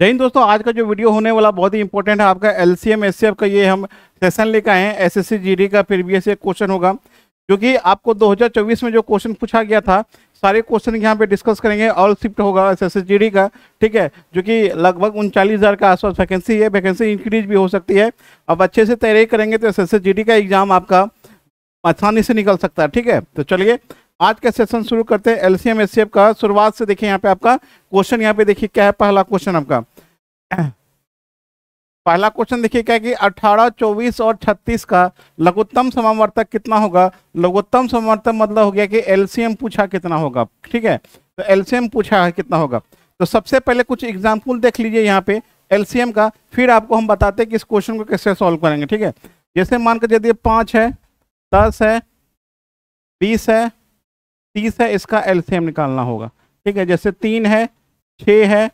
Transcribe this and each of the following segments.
जय हिंद दोस्तों आज का जो वीडियो होने वाला बहुत ही इंपॉर्टेंट है आपका एल सी एम एस का ये हम सेशन लेकर आए हैं S S C G D का प्रीवियस एक क्वेश्चन होगा जो कि आपको 2024 में जो क्वेश्चन पूछा गया था सारे क्वेश्चन यहाँ पे डिस्कस करेंगे ऑल शिफ्ट होगा एस एस जी डी का ठीक है जो कि लगभग उनचालीस हज़ार के आसपास वैकेंसी है वैकेंसी इंक्रीज भी हो सकती है अब अच्छे से तैयारी करेंगे तो एस एस जी डी का एग्ज़ाम आपका आसानी से निकल सकता है ठीक है तो चलिए आज का सेशन शुरू करते हैं एलसीएम एचसीएफ का शुरुआत से देखिए यहाँ पे आपका क्वेश्चन यहाँ पे देखिए क्या है पहला क्वेश्चन आपका पहला क्वेश्चन देखिए क्या है कि 18, 24 और 36 का लघुत्तम समावर्तक कितना होगा लघुत्तम समावर्तक मतलब हो गया कि एलसीएम पूछा कितना होगा ठीक है तो एलसीएम पूछा है कितना होगा तो सबसे पहले कुछ एग्जाम्पल देख लीजिए यहाँ पे एलसीएम का फिर आपको हम बताते हैं कि इस क्वेश्चन को कैसे सॉल्व करेंगे ठीक है जैसे मानकर यदि पाँच है दस है बीस है तीस है इसका एलसीएम निकालना होगा ठीक है जैसे तीन है छः है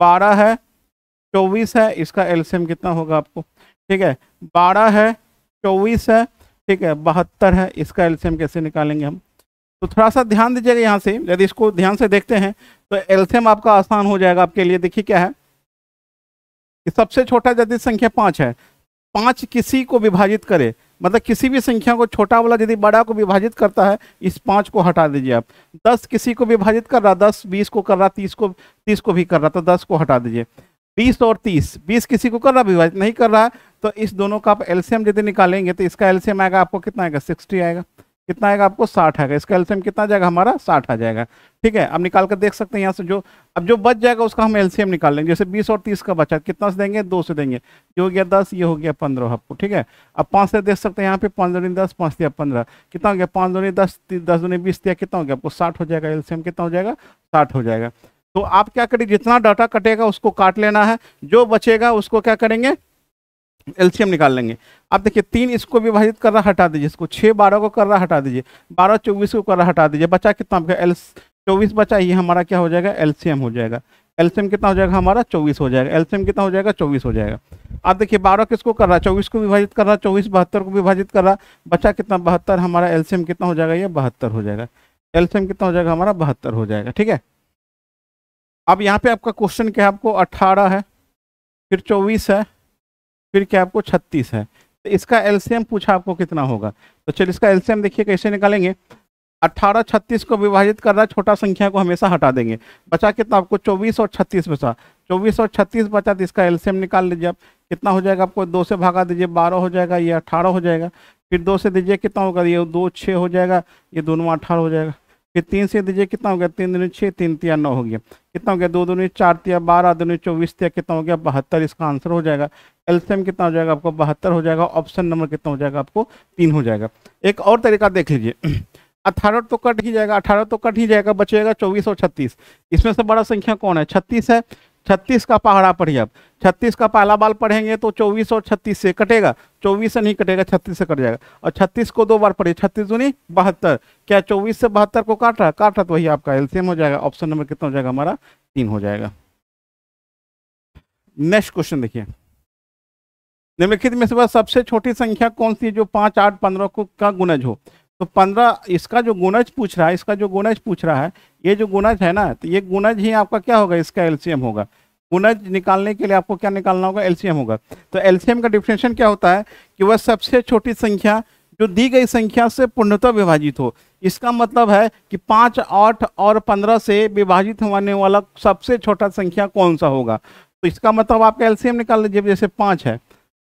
बारह है चौबीस है इसका एलसीएम कितना होगा आपको ठीक है बारह है चौबीस है ठीक है बहत्तर है इसका एलसीएम कैसे निकालेंगे हम तो थोड़ा सा ध्यान दीजिएगा यहाँ से यदि इसको ध्यान से देखते हैं तो एलसीएम आपका आसान हो जाएगा आपके लिए देखिए क्या है कि सबसे छोटा यदि संख्या पाँच है पाँच किसी को विभाजित करे मतलब किसी भी संख्या को छोटा वाला यदि बड़ा को विभाजित करता है इस पाँच को हटा दीजिए आप दस किसी को विभाजित कर रहा दस बीस को कर रहा तीस को तीस को भी कर रहा तो दस को हटा दीजिए बीस और तीस बीस किसी को कर रहा विभाजित नहीं कर रहा है तो इस दोनों का आप एल्सियम यदि निकालेंगे तो इसका एल्सियम आएगा आपको कितना आएगा सिक्सटी आएगा कितना आएगा आपको साठ आएगा इसका एल्सियम कितना जाएगा हमारा साठ आ जाएगा ठीक है अब निकाल कर देख सकते हैं यहाँ से जो अब जो बच जाएगा उसका हम एल्सियम निकाल लेंगे जैसे बीस और तीस का बचा कितना से देंगे दो से देंगे ये हो गया दस ये हो गया पंद्रह आपको ठीक है अब पाँच से देख सकते हैं यहाँ पे पाँच दोनों दस पाँच दिया पंद्रह कितना हो गया पाँच दोनी दस दस दोनी बीस दिया कितना हो गया आपको साठ हो जाएगा एल्सियम कितना हो जाएगा साठ हो जाएगा तो आप क्या करिए जितना डाटा कटेगा उसको काट लेना है जो बचेगा उसको क्या करेंगे एलसीएम निकाल लेंगे आप देखिए तीन इसको विभाजित कर रहा हटा दीजिए इसको छः बारह को कर रहा हटा दीजिए बारह चौबीस को कर रहा हटा दीजिए बचा कितना आपका एल चौबीस बचा ये हमारा क्या हो जाएगा एलसीएम हो जाएगा एलसीएम कितना हो जाएगा हमारा चौबीस हो जाएगा एलसीएम कितना हो जाएगा चौबीस हो जाएगा आप देखिए बारह किसको कर रहा है चौबीस को विभाजित कर रहा है चौबीस बहत्तर को विभाजित कर रहा बचा कितना बहत्तर हमारा एलसीएम कितना हो जाएगा ये बहत्तर हो जाएगा एलसीएम कितना हो जाएगा हमारा बहत्तर हो जाएगा ठीक है अब यहाँ पे आपका क्वेश्चन क्या है आपको अट्ठारह है फिर चौबीस है फिर क्या आपको छत्तीस है तो इसका एलसीएम पूछा आपको कितना होगा तो चलिए इसका एलसीएम देखिए कैसे निकालेंगे अट्ठारह छत्तीस को विभाजित कर रहा छोटा संख्या को हमेशा हटा देंगे बचा कितना आपको चौबीस और छत्तीस बचा चौबीस और छत्तीस बचा तो इसका एलसीएम निकाल लीजिए आप कितना हो जाएगा आपको दो से भागा दीजिए बारह हो जाएगा ये अठारह हो जाएगा फिर दो से दीजिए कितना होगा ये दो छः हो जाएगा ये दोनों अठारह हो जाएगा फिर तीन से दीजिए कितना हो गया तीन दिन छः तीन तिया नौ हो गया कितना हो गया दो दिन चार तिया बारह दिन चौबीस तिया कितना हो गया बहत्तर इसका आंसर हो जाएगा एल्सियम कितना हो जाएगा आपको बहत्तर हो जाएगा ऑप्शन नंबर कितना हो जाएगा आपको तीन हो जाएगा एक और तरीका देख लीजिए अठारह तो कट ही जाएगा अठारह तो कट ही जाएगा बचेगा चौबीस और छत्तीस इसमें से बड़ा संख्या कौन है छत्तीस है छत्तीस का पहाड़ा पढ़िए आप छत्तीस का पहला बाल पढ़ेंगे तो चौबीस और छत्तीस से कटेगा चौबीस से नहीं कटेगा छत्तीस से कट जाएगा और छत्तीस को दो बार पढ़िए छत्तीस दूनी बहत्तर क्या चौबीस से बहत्तर को काट रहा काट रहा तो वही आपका एलसीएम हो जाएगा ऑप्शन नंबर कितना हो जाएगा हमारा तीन हो जाएगा नेक्स्ट क्वेश्चन देखिए निम्नलिखित में से सबसे छोटी संख्या कौन सी जो पाँच आठ पंद्रह को का गुणज हो तो पंद्रह इसका जो गुणज पूछ रहा है इसका जो गुणज पूछ रहा है ये जो गुणज है ना तो ये गुणज ही आपका क्या होगा इसका एलसीएम होगा गुणज निकालने के लिए आपको क्या निकालना होगा एलसीएम होगा तो एलसीएम का डिफिनेशन क्या होता है कि वह सबसे छोटी संख्या जो दी गई संख्या से पूर्णतः विभाजित हो इसका मतलब है कि पाँच आठ और पंद्रह से विभाजित होने वाला सबसे छोटा संख्या कौन सा होगा तो इसका मतलब आपका एल्सियम निकाल लीजिए जैसे पाँच है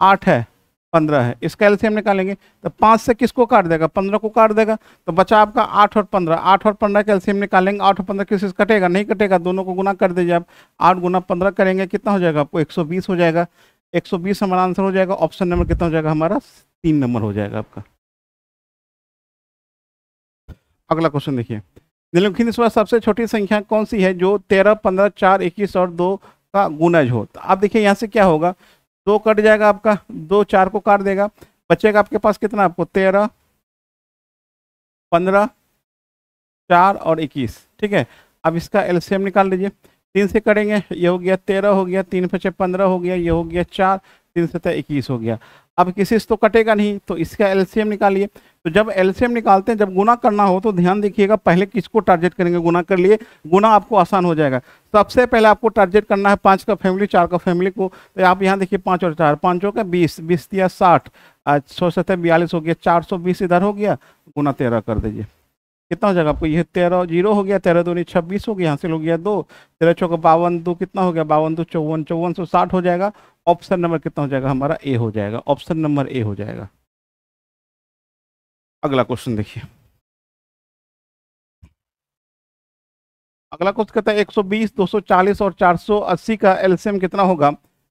आठ है पंद्रह है इसका एल्सियम निकालेंगे तो पाँच से किसको काट देगा पंद्रह को काट देगा तो बचा आपका आठ और पंद्रह आठ और पंद्रह का एल्सियम निकालेंगे आठ और पंद्रह किसी से कटेगा नहीं कटेगा दोनों को गुना कर दीजिए आप आठ गुना पंद्रह करेंगे कितना हो जाएगा आपको एक सौ बीस हो जाएगा एक सौ बीस हमारा आंसर हो जाएगा ऑप्शन नंबर कितना हो जाएगा हमारा तीन नंबर हो जाएगा आपका अगला क्वेश्चन देखिए निम्नलिखित इस सबसे छोटी संख्या कौन सी है जो तेरह पंद्रह चार इक्कीस और दो का गुणज हो तो आप देखिए यहाँ से क्या होगा दो कट जाएगा आपका दो चार को काट देगा बचेगा आपके पास कितना आपको तेरह पंद्रह चार और इक्कीस ठीक है अब इसका एलसीएम निकाल लीजिए तीन से करेंगे ये हो गया तेरह हो गया तीन पचे पंद्रह हो गया ये हो गया चार तीन तय तो इक्कीस हो गया अब किसी से तो कटेगा नहीं तो इसका एलसीएम निकालिए तो जब एलसीएम निकालते हैं जब गुना करना हो तो ध्यान देखिएगा पहले किसको टारगेट करेंगे गुना कर लिए गुना आपको आसान हो जाएगा सबसे पहले आपको टारगेट करना है पाँच का फैमिली चार का फैमिली को तो आप यहाँ देखिए पांच और चार पाँचों का बीस बीस दिया साठ सौ सत्तर बयालीस हो गया चार सौ बीस इधर हो गया गुना तेरह कर दीजिए कितना हो जाएगा आपको यह तेरह जीरो हो गया तेरह दो नहीं छब्बीस हो गया हासिल हो गया दो तेरह चौका बावन दो कितना हो गया बावन दो चौवन चौवन सौ साठ हो जाएगा ऑप्शन नंबर कितना हो जाएगा हमारा ए हो जाएगा ऑप्शन नंबर ए हो जाएगा अगला क्वेश्चन देखिए अगला क्वेश्चन कहता है 120, 240 और 480 का एलसीएम कितना होगा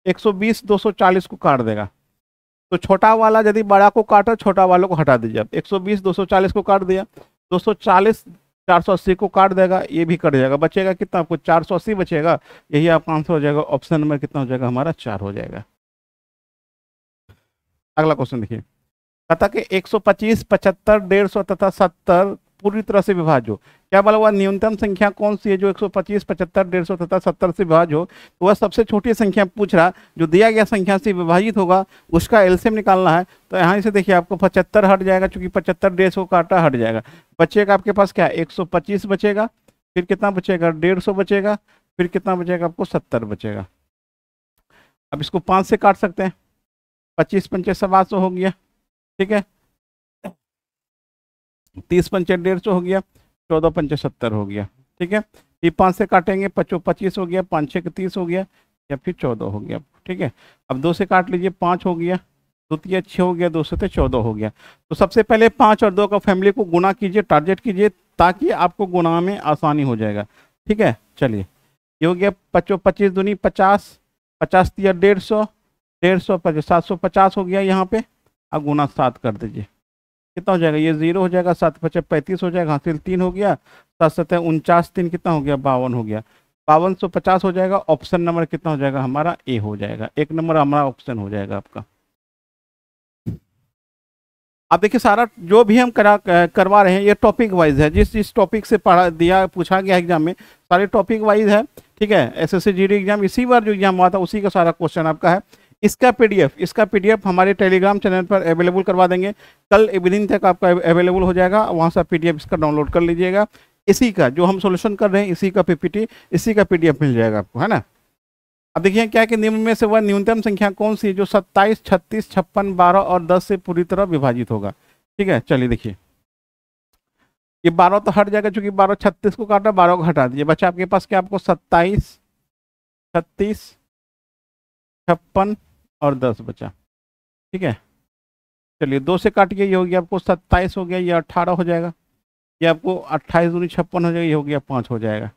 120, 240 को काट देगा तो छोटा वाला यदि बड़ा को काटा छोटा वालों को हटा दीजिए 120, 240 को काट दिया 240 सौ चार सौ अस्सी को काट देगा ये भी कट जाएगा बचेगा कितना आपको चार सौ अस्सी बचेगा यही आपका आंसर हो जाएगा ऑप्शन नंबर कितना हो जाएगा हमारा चार हो जाएगा अगला क्वेश्चन देखिए कथा के 125, 75, 150 तथा 70 पूरी तरह से विभाज हो क्या बोला हुआ न्यूनतम संख्या कौन सी है जो 125, 75, 150 तथा सत्तर से विभाज हो तो वह सबसे छोटी संख्या पूछ रहा जो दिया गया संख्या से विभाजित होगा उसका एल्सियम निकालना है तो यहाँ से देखिए आपको 75 हट जाएगा चूंकि 75 डेढ़ सौ काटा हट जाएगा बचेगा आपके पास क्या एक बचेगा फिर कितना बचेगा डेढ़ सौ बचेगा फिर कितना बचेगा आपको सत्तर बचेगा अब इसको पाँच से काट सकते हैं पच्चीस पंचायत सवा सौ हो गया ठीक है तीस पंचे डेढ़ सौ हो गया चौदह पंचे सत्तर हो गया ठीक है ये पाँच से काटेंगे पचो पच्चीस हो गया पाँच छः तीस हो गया या फिर चौदह हो गया ठीक है अब दो से काट लीजिए पाँच हो गया दो तीन छः हो गया दो सौ चौदह हो गया तो सबसे पहले पाँच और दो का फैमिली को गुना कीजिए टारगेट कीजिए ताकि आपको गुना में आसानी हो जाएगा ठीक है चलिए ये हो गया पचो पच्चीस दूनी पचास पचास तीन डेढ़ सौ डेढ़ सौ सात सौ पचास हो गया यहाँ पे आप गुना सात कर दीजिए कितना हो जाएगा ये जीरो हो जाएगा सात पचे पैंतीस हो जाएगा हासिल तीन हो गया सात सतह उनचास तीन कितना हो गया बावन हो गया बावन सौ पचास हो जाएगा ऑप्शन नंबर कितना हो जाएगा हमारा ए हो जाएगा एक नंबर हमारा ऑप्शन हो जाएगा आपका आप देखिए सारा जो भी हम करा करवा रहे हैं ये टॉपिक वाइज है जिस जिस टॉपिक से पढ़ा दिया पूछा गया एग्जाम में सारे टॉपिक वाइज है ठीक है एस एस एग्जाम इसी बार जो एग्जाम हुआ था उसी का सारा क्वेश्चन आपका है इसका पीडीएफ इसका पीडीएफ हमारे टेलीग्राम चैनल पर अवेलेबल करवा देंगे कल इवनिंग तक आपका अवेलेबल हो जाएगा वहाँ से आप पी इसका डाउनलोड कर लीजिएगा इसी का जो हम सोल्यूशन कर रहे हैं इसी का पीपीटी इसी का पीडीएफ मिल जाएगा आपको है ना अब देखिए क्या कि निम्न में से वह न्यूनतम संख्या कौन सी है जो सत्ताईस छत्तीस छप्पन बारह और दस से पूरी तरह विभाजित होगा ठीक है चलिए देखिए ये बारह तो हट जाएगा चूंकि बारह छत्तीस को काटा बारह को हटा दीजिए बच्चा आपके पास क्या आपको सत्ताईस छत्तीस छप्पन और दस बचा ठीक है चलिए दो से काट के ये हो गया आपको सत्ताईस हो गया ये अट्ठारह हो जाएगा ये आपको अट्ठाईस दूनी छप्पन हो जाएगा ये हो गया पाँच हो जाएगा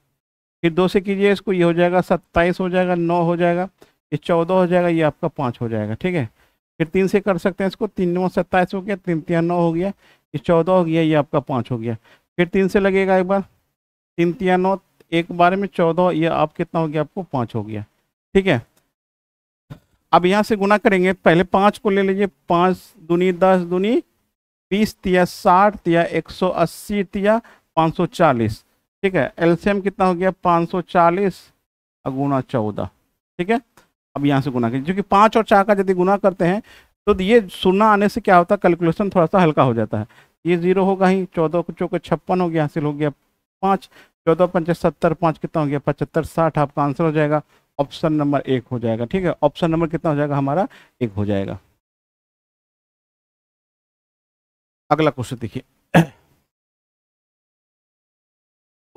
फिर दो से कीजिए इसको ये हो जाएगा सत्ताईस हो जाएगा नौ हो जाएगा ये चौदह हो जाएगा ये आपका पाँच हो जाएगा ठीक है फिर तीन से कर सकते हैं इसको तीन नौ सत्ताईस हो गया तीन तिया नौ हो गया ये चौदह हो गया ये आपका पाँच हो गया फिर तीन से लगेगा एक बार तीन तिया नौ एक बार में चौदह ये आप कितना हो गया आपको पाँच हो गया ठीक है अब यहाँ से गुना करेंगे पहले पाँच को ले लीजिए पाँच दूनी दस दूनी बीस तिया साठ तिया एक सौ अस्सी तिया पाँच सौ चालीस ठीक है एलसीएम कितना हो गया पाँच सौ चालीस गुना चौदह ठीक है अब यहाँ से गुना कीजिए क्योंकि पाँच और चार का यदि गुना करते हैं तो ये सुना आने से क्या होता है कैलकुलेशन थोड़ा सा हल्का हो जाता है ये जीरो होगा ही चौदह को चौके छप्पन हो गया हासिल हो गया पाँच चौदह पंचायत सत्तर पाँच कितना हो गया पचहत्तर साठ आपका आंसर हो जाएगा ऑप्शन नंबर एक हो जाएगा ठीक है ऑप्शन नंबर कितना हो जाएगा हमारा एक हो जाएगा अगला क्वेश्चन देखिए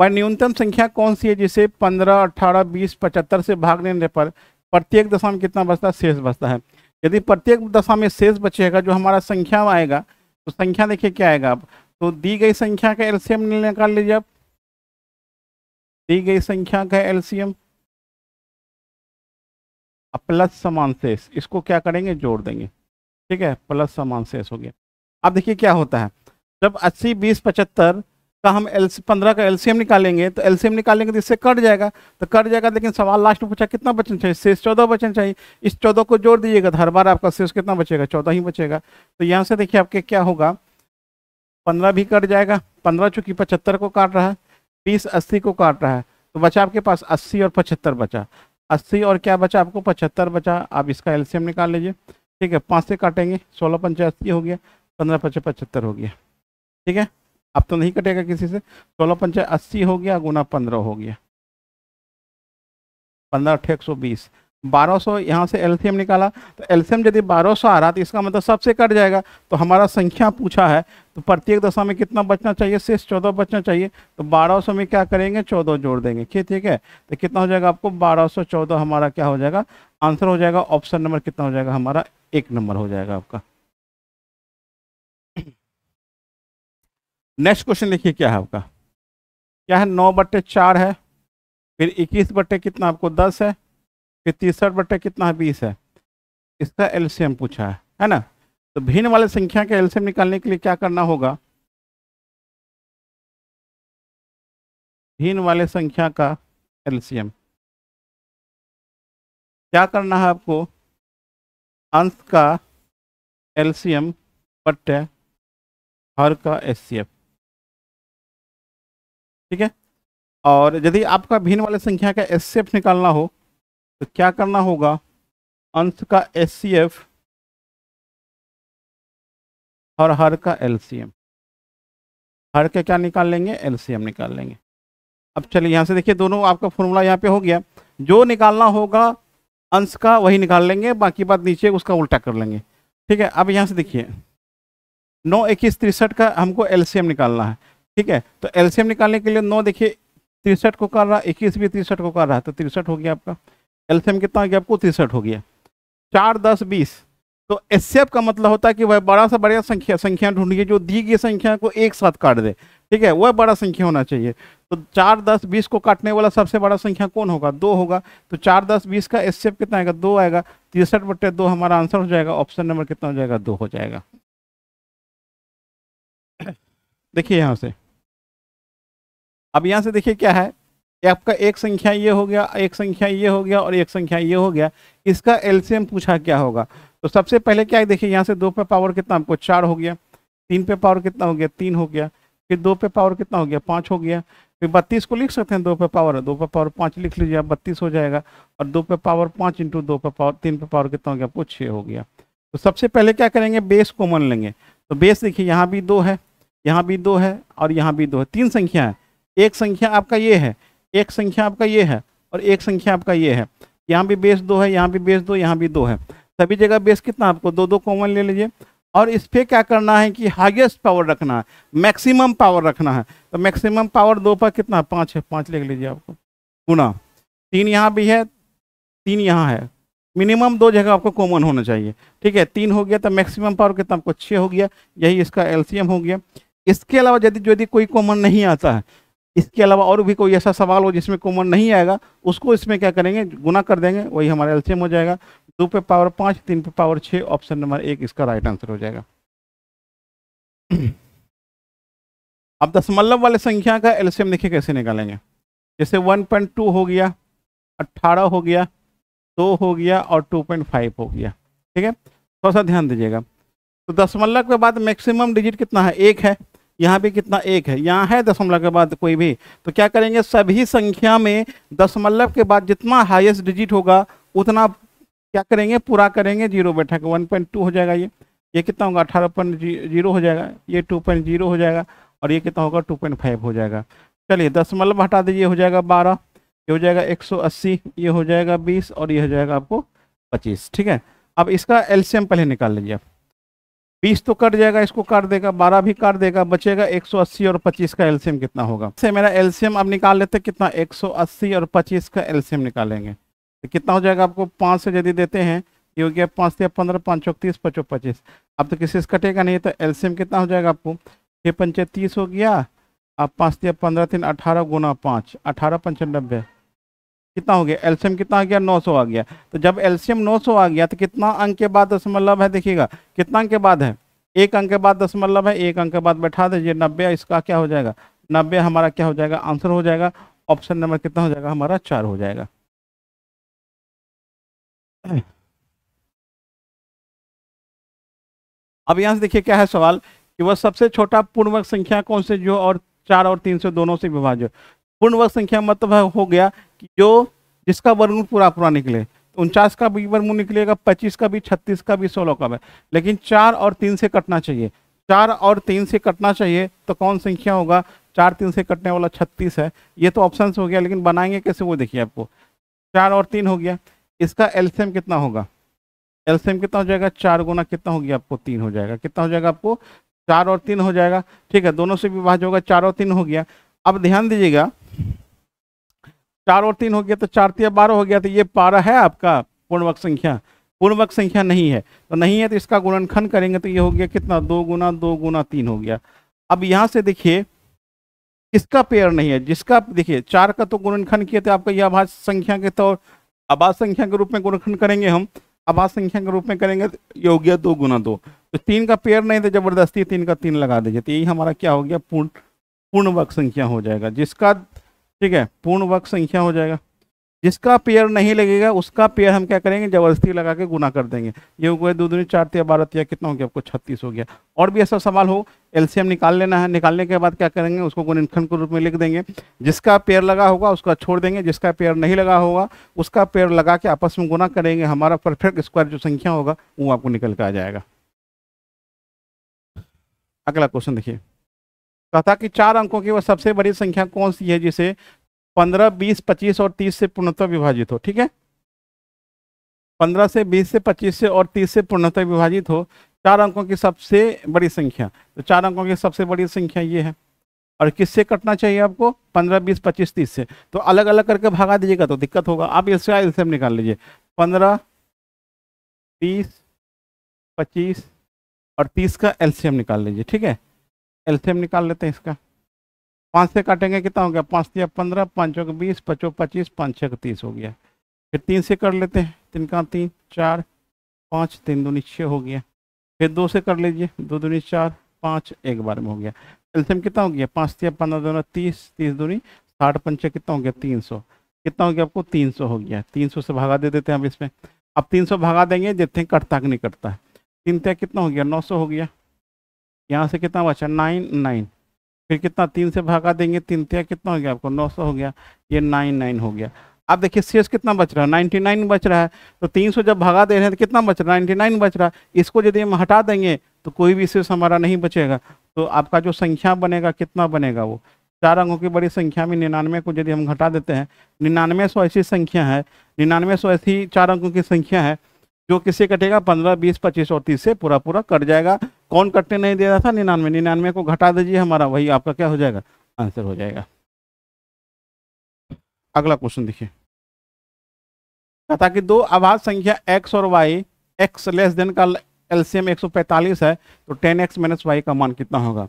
वह न्यूनतम संख्या कौन सी है जिसे 15, 18, 20, 75 से भाग लेने पर प्रत्येक दशा में कितना बचता है शेष बचता है यदि प्रत्येक दशा में शेष बचेगा जो हमारा संख्या आएगा तो संख्या देखिए क्या आएगा अब तो दी गई संख्या का एलसीएम निकाल लीजिए आप दी गई संख्या का एलसीएम प्लस समान शेष इसको क्या करेंगे जोड़ देंगे ठीक है प्लस समान शेष हो गया अब देखिए क्या होता है जब अस्सी बीस पचहत्तर का हम एल पंद्रह का एलसीएम निकालेंगे तो एलसीएम निकालेंगे तो इससे कट जाएगा तो कट जाएगा लेकिन सवाल लास्ट में पूछा कितना बचन चाहिए शेष चौदह बचन चाहिए इस चौदह को जोड़ दीजिएगा तो हर बार आपका शेष कितना बचेगा चौदह ही बचेगा तो यहाँ से देखिए आपके क्या होगा पंद्रह भी कट जाएगा पंद्रह चूंकि पचहत्तर को काट रहा है बीस अस्सी को काट रहा है तो बचा आपके पास अस्सी और पचहत्तर बचा अस्सी और क्या बचा आपको पचहत्तर बचा आप इसका एलसीएम निकाल लीजिए ठीक है पाँच से काटेंगे सोलह पंचायत अस्सी हो गया पंद्रह पचास पचहत्तर हो गया ठीक है अब तो नहीं कटेगा किसी से सोलह पंचायत अस्सी हो गया गुना पंद्रह हो गया पंद्रह अठे एक सौ बीस बारह सौ यहाँ से एल्थियम निकाला तो एल्थियम यदि बारह सौ आ रहा तो इसका मतलब सबसे कट जाएगा तो हमारा संख्या पूछा है तो प्रत्येक दशा में कितना बचना चाहिए शेष चौदह बचना चाहिए तो बारह सौ में क्या करेंगे चौदह जोड़ देंगे ठीक ठीक है तो कितना हो जाएगा आपको बारह सौ चौदह हमारा क्या हो जाएगा आंसर हो जाएगा ऑप्शन नंबर कितना हो जाएगा हमारा एक नंबर हो जाएगा आपका नेक्स्ट क्वेश्चन देखिए क्या है आपका क्या है नौ बट्टे चार है फिर इक्कीस बट्टे कितना आपको दस है कि तिरसठ बटे कितना है बीस है इसका एलसीएम पूछा है है ना तो भिन्न वाले संख्या के एलसीएम निकालने के लिए क्या करना होगा भिन्न वाले संख्या का एलसीएम क्या करना है आपको अंश का एलसीएम बट्टे हर का एससीएफ ठीक है और यदि आपका भिन्न वाले संख्या का एससीएफ निकालना हो तो क्या करना होगा अंश का एस और हर का एल हर का क्या निकाल लेंगे एल निकाल लेंगे अब चलिए यहाँ से देखिए दोनों आपका फॉर्मूला यहाँ पे हो गया जो निकालना होगा अंश का वही निकाल लेंगे बाकी बात नीचे उसका उल्टा कर लेंगे ठीक है अब यहाँ से देखिए नौ इक्कीस तिरसठ का हमको एल निकालना है ठीक है तो एल निकालने के लिए नौ देखिए तिरसठ को कर रहा है इक्कीस भी तिरसठ को कर रहा है तो तिरसठ हो गया आपका एल्सियम कितना हो गया आपको तिरसठ हो गया चार दस बीस तो एस का मतलब होता है कि वह बड़ा सा बढ़िया संख्या संख्या ढूंढिए जो दी गई संख्या को एक साथ काट दे ठीक है वह बड़ा संख्या होना चाहिए तो चार दस बीस को काटने वाला सबसे बड़ा संख्या कौन होगा दो होगा तो चार दस बीस का एस कितना आएगा दो आएगा तिरसठ बट्टे दो हमारा आंसर हो जाएगा ऑप्शन नंबर कितना हो जाएगा दो हो जाएगा देखिए यहाँ से अब यहाँ से देखिए क्या है आपका एक संख्या ये हो गया एक संख्या ये हो गया और एक संख्या ये हो गया इसका एलसीएम पूछा क्या होगा तो सबसे पहले क्या है देखिए यहाँ से दो पे पावर कितना आपको चार हो गया तीन पे पावर कितना हो गया तीन हो गया फिर दो पे पावर कितना हो गया पाँच हो गया फिर बत्तीस को लिख सकते हैं दो पे पावर दो पे पावर पाँच लिख लीजिए आप बत्तीस हो जाएगा और दो पे पावर पाँच इंटू दो पे पावर तीन पे पावर कितना हो गया आपको छः हो गया तो सबसे पहले क्या करेंगे बेस कॉमन लेंगे तो बेस देखिए यहाँ भी दो है यहाँ भी दो है और यहाँ भी दो है तीन संख्या है एक संख्या आपका ये है एक संख्या आपका ये है और एक संख्या आपका ये है यहाँ भी बेस दो है यहाँ भी बेस दो यहाँ भी दो है सभी जगह बेस कितना आपको दो दो कॉमन ले लीजिए और इस पर क्या करना है कि हाईएस्ट पावर रखना है मैक्सिमम पावर रखना है तो मैक्सिमम पावर दो पर कितना पाँच है पाँच लिख लीजिए आपको गुना तीन यहाँ भी है तीन यहाँ है मिनिमम दो जगह आपको कॉमन होना चाहिए ठीक है तीन हो गया तो मैक्सिमम पावर कितना आपको छः हो गया यही इसका एल्सियम हो गया इसके अलावा यदि यदि कोई कॉमन नहीं आता है इसके अलावा और भी कोई ऐसा सवाल हो जिसमें कॉमन नहीं आएगा उसको इसमें क्या करेंगे गुना कर देंगे वही हमारा एल्सियम हो जाएगा दो पे पावर पाँच तीन पे पावर छः ऑप्शन नंबर एक इसका राइट आंसर हो जाएगा अब दशमलव वाले संख्या का एल्सियम देखिए कैसे निकालेंगे जैसे 1.2 हो गया 18 हो गया 2 हो गया और 2.5 हो गया ठीक है थोड़ा सा ध्यान दीजिएगा तो दशमलव के बाद मैक्सिमम डिजिट कितना है एक है यहाँ भी कितना एक है यहाँ है दशमलव के बाद कोई भी तो क्या करेंगे सभी संख्या में दशमलव के बाद जितना हाईएस्ट डिजिट होगा उतना क्या करेंगे पूरा करेंगे जीरो बैठा के वन पॉइंट टू हो जाएगा ये ये कितना होगा अठारह पॉइंट जीरो हो जाएगा ये टू पॉइंट जीरो हो जाएगा और ये कितना होगा टू पॉइंट फाइव हो जाएगा चलिए दशमलव हटा दीजिए हो जाएगा बारह ये हो जाएगा एक सौ अस्सी ये हो जाएगा बीस और ये हो जाएगा आपको पच्चीस ठीक है अब इसका एल्शियम पहले निकाल लीजिए आप बीस तो कट जाएगा इसको काट देगा बारह भी काट देगा बचेगा एक सौ अस्सी और पच्चीस का एल्सियम कितना होगा से मेरा एल्सियम अब निकाल लेते कितना एक सौ अस्सी और पच्चीस का एल्सियम निकालेंगे तो कितना हो जाएगा आपको पाँच से यदि देते हैं ये हो गया पाँच से पंद्रह पाँच सौ तीस पचो पच्चीस अब तो किसी से कटेगा नहीं तो एल्सियम कितना हो जाएगा आपको छः पंचे तीस हो गया अब पाँच से पंद्रह तीन अठारह गुना पाँच अठारह पंचानब्बे कितना हो गया एल्शियम कितना आ गया 900 आ गया तो जब एल्सियम 900 आ गया तो कितना अंक के बाद दशमलव मतलब है देखिएगा कितना अंक के बाद है एक अंक के बाद दशमलव मतलब है एक अंक के बाद बैठा दीजिए नब्बे इसका क्या हो जाएगा नब्बे हमारा क्या हो जाएगा आंसर हो जाएगा ऑप्शन नंबर कितना हो जाएगा हमारा चार हो जाएगा अब यहां से देखिए क्या है सवाल कि वह सबसे छोटा पूर्णवर्ग संख्या कौन से जो और चार और तीन से दोनों से विभाज्य पूर्णवर्ग संख्या मतलब हो गया जो जिसका वर्गमूल पूरा पूरा निकले तो उनचास का भी वर्गमूल निकलेगा पच्चीस का भी छत्तीस का भी सोलह का भी लेकिन चार और तीन से कटना चाहिए चार और तीन से कटना चाहिए तो कौन संख्या होगा चार तीन से कटने वाला छत्तीस है ये तो ऑप्शन हो गया लेकिन बनाएंगे कैसे वो देखिए आपको चार और तीन हो गया इसका एल्सियम कितना होगा एल्सियम कितना हो जाएगा चार गुना कितना हो गया आपको तीन हो जाएगा कितना हो जाएगा आपको चार और तीन हो जाएगा ठीक है दोनों से विभाज होगा चार और तीन हो गया अब ध्यान दीजिएगा चार और तीन हो गया तो चार तीन बारह हो गया तो ये बारह है आपका पूर्णवक संख्या पूर्णवक संख्या नहीं है तो नहीं है तो इसका गुणनखन करेंगे तो ये हो गया कितना दो गुना दो गुना तीन हो गया अब यहाँ से देखिए इसका पेयर नहीं है जिसका देखिए चार का तो गुणनखन किया तो आपका यह आभाज संख्या के तौर तो, आभाज संख्या के रूप में गुणनखन करेंगे हम आभाज संख्या के रूप में करेंगे तो ये हो गया दो गुना दो तो तीन का पेयर नहीं तो जबरदस्ती तीन का तीन लगा दीजिए तो यही हमारा क्या हो गया पूर्ण पूर्णवक संख्या हो जाएगा जिसका ठीक है पूर्ण वर्ग संख्या हो जाएगा जिसका पेयर नहीं लगेगा उसका पेयर हम क्या करेंगे जबरदस्ती लगा के गुना कर देंगे ये हो गया दो दूनी चार तिया बारह तिया कितना हो गया आपको छत्तीस हो गया और भी ऐसा सवाल हो एलसीएम निकाल लेना है निकालने के बाद क्या करेंगे उसको गुणनखन के रूप में लिख देंगे जिसका पेयर लगा होगा उसका छोड़ देंगे जिसका पेयर नहीं लगा होगा उसका पेयर लगा के आपस में गुना करेंगे हमारा परफेक्ट स्क्वायर जो संख्या होगा वो आपको निकल कर आ जाएगा अगला क्वेश्चन देखिए कथा की चार अंकों की वह सबसे बड़ी संख्या कौन सी है जिसे पंद्रह बीस पच्चीस और तीस से पूर्णतः विभाजित हो ठीक है पंद्रह से बीस से पच्चीस से और तीस से पूर्णतः विभाजित हो चार अंकों की सबसे बड़ी संख्या तो चार अंकों की सबसे बड़ी संख्या ये है और किससे कटना चाहिए आपको पंद्रह बीस पच्चीस तीस से तो अलग अलग करके भागा दीजिएगा तो दिक्कत होगा आप इसका एल्सियम निकाल लीजिए पंद्रह बीस पच्चीस और तीस का एल्सियम निकाल लीजिए ठीक है एल्सियम निकाल लेते हैं इसका पाँच से काटेंगे कितना हो गया पाँच तीन पंद्रह पाँचों का बीस पचों पच्चीस पाँच छः का तीस हो गया फिर तीन से कर लेते हैं तीन का तीन चार पाँच तीन दूनी छः हो गया फिर दो से कर लीजिए दो दूनी चार पाँच एक बार में हो गया एल्सियम कितना हो गया पाँच तीन पंद्रह दोनों तीस तीस दूनी साठ पंचे कितना हो गया तीन सौ कितना हो गया आपको तीन सौ हो गया तीन सौ से भागा दे देते हैं हम इसमें अब तीन सौ भागा देंगे देखते हैं कटता कि नहीं कटता है तीन तय कितना हो गया नौ सौ हो गया यहाँ से कितना बचा नाइन नाइन फिर कितना तीन से भागा देंगे तीन त्याग कितना हो गया आपको नौ सौ हो गया ये नाइन नाइन हो गया अब देखिए शेष कितना बच रहा है नाइन्टी नाइन बच रहा है तो तीन सौ जब भागा दे रहे हैं तो कितना बच रहा है नाइन्टी नाइन बच रहा है इसको यदि हम हटा देंगे तो कोई भी शेष हमारा नहीं बचेगा तो आपका जो संख्या बनेगा कितना बनेगा वो चार अंगों की बड़ी संख्या में निन्यानवे को यदि हम घटा देते हैं निन्यानवे सौ ऐसी संख्या है निन्यानवे सौ ऐसी चार अंकों की संख्या है जो किससे कटेगा पंद्रह बीस पच्चीस और तीस से पूरा पूरा कट जाएगा कौन कट्टे नहीं दे रहा था निन्यानवे निन्यानवे को घटा दीजिए हमारा वही आपका क्या हो जाएगा आंसर हो जाएगा अगला क्वेश्चन देखिए कहता कि दो आभाज संख्या एक्स और वाई एक्स लेस देन का एलसीएम 145 है तो टेन एक्स माइनस वाई का मान कितना होगा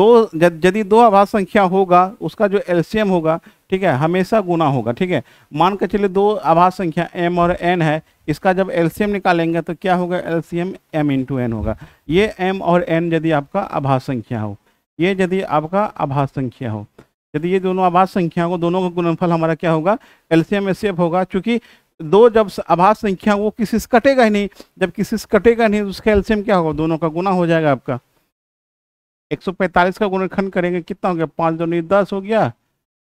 दो यदि दो आभास संख्या होगा उसका जो एलसीएम होगा ठीक है हमेशा गुना होगा ठीक है मान के चलिए दो आभास संख्या m और n है इसका जब एलसीएम निकालेंगे तो क्या होगा एलसीएम एम इंटू एन होगा ये एम और एन यदि आपका आभास संख्या हो ये यदि आपका आभास संख्या हो यदि ये दोनों आभास संख्या हो दोनों का गुणनफल हमारा क्या होगा एलसीएम एफ होगा चूंकि दो जब आभास संख्या वो किसी से कटेगा ही नहीं जब किसी से कटेगा नहीं तो उसका एलसीएम क्या होगा दोनों का गुना हो जाएगा आपका 145 का गुणनखंड करेंगे कितना हो गया पाँच दूनी दस हो गया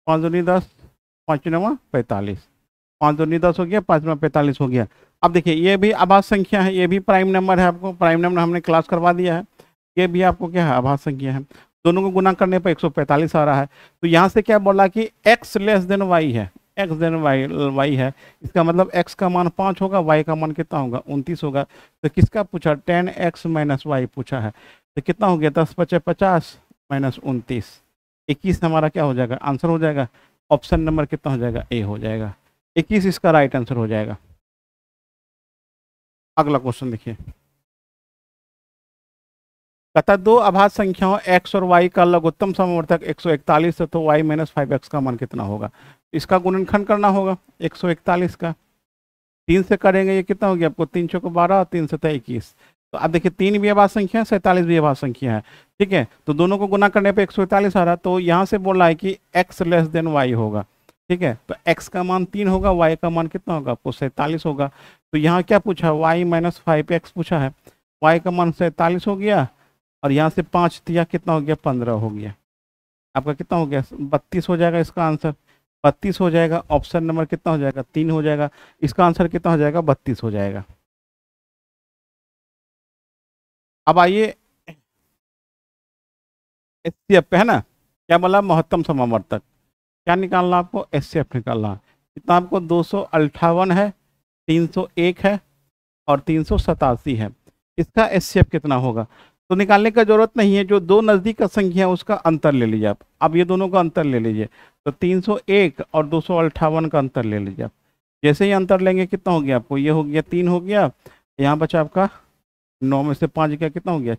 पाँच दूनी दस पाँच नवा पैंतालीस पाँच दूनी दस हो गया पाँच नवा पैंतालीस हो गया अब देखिए ये भी आभास संख्या है ये भी प्राइम नंबर है आपको प्राइम नंबर हमने क्लास करवा दिया है ये भी आपको क्या है आभास संख्या है दोनों को गुना करने पर 145 आ रहा है तो यहाँ से क्या बोला कि x लेस देन y है x देन y y है इसका मतलब x का मान पाँच होगा y का मान कितना होगा उनतीस होगा तो किसका पूछा टेन एक्स माइनस वाई पूछा है तो कितना हो गया दस पचे पचास माइनस उनतीस इक्कीस हमारा क्या हो जाएगा आंसर हो जाएगा ऑप्शन नंबर कितना हो जाएगा ए हो जाएगा इक्कीस इसका राइट आंसर हो जाएगा अगला क्वेश्चन देखिए कथा दो अभाज्य संख्याओं x और y का लघुत्तम सौ 141 है तो वाई माइनस फाइव एक्स का मान कितना होगा इसका गुणनखंड करना होगा 141 का तीन से करेंगे ये कितना हो गया आपको तीन सौ को बारह और तीन सौ तो इक्कीस तो आप देखिए तीन भी आभाज संख्या है सैंतालीस भी आभास संख्या है ठीक है तो दोनों को गुना करने पर एक सौ इकतालीस आ रहा तो यहाँ से बोल रहा है कि एक्स लेस देन वाई होगा ठीक है तो एक्स का मान तीन होगा वाई का मान कितना होगा आपको सैंतालीस होगा तो यहाँ क्या पूछा वाई माइनस फाइव एक्स पूछा है वाई का मान सैंतालीस हो गया और यहाँ से पाँच दिया कितना हो गया पंद्रह हो गया आपका कितना हो गया बत्तीस हो जाएगा इसका आंसर बत्तीस हो जाएगा ऑप्शन नंबर कितना हो जाएगा तीन हो जाएगा इसका आंसर कितना हो जाएगा बत्तीस हो जाएगा अब आइए एस सी एफ पे है ना क्या बोला महत्तम समावर्तक क्या निकालना आपको एस सी एफ निकालना कितना आपको दो सौ अट्ठावन है 301 है और तीन है इसका एस कितना होगा तो निकालने का जरूरत नहीं है जो दो नज़दीक का संख्या है उसका अंतर ले लीजिए आप अब ये दोनों का अंतर ले लीजिए तो 301 और दो का अंतर ले लीजिए आप जैसे ही अंतर लेंगे कितना हो गया आपको ये हो गया तीन हो गया यहाँ बचा आपका नौ में से पाँच गया कितना हो गया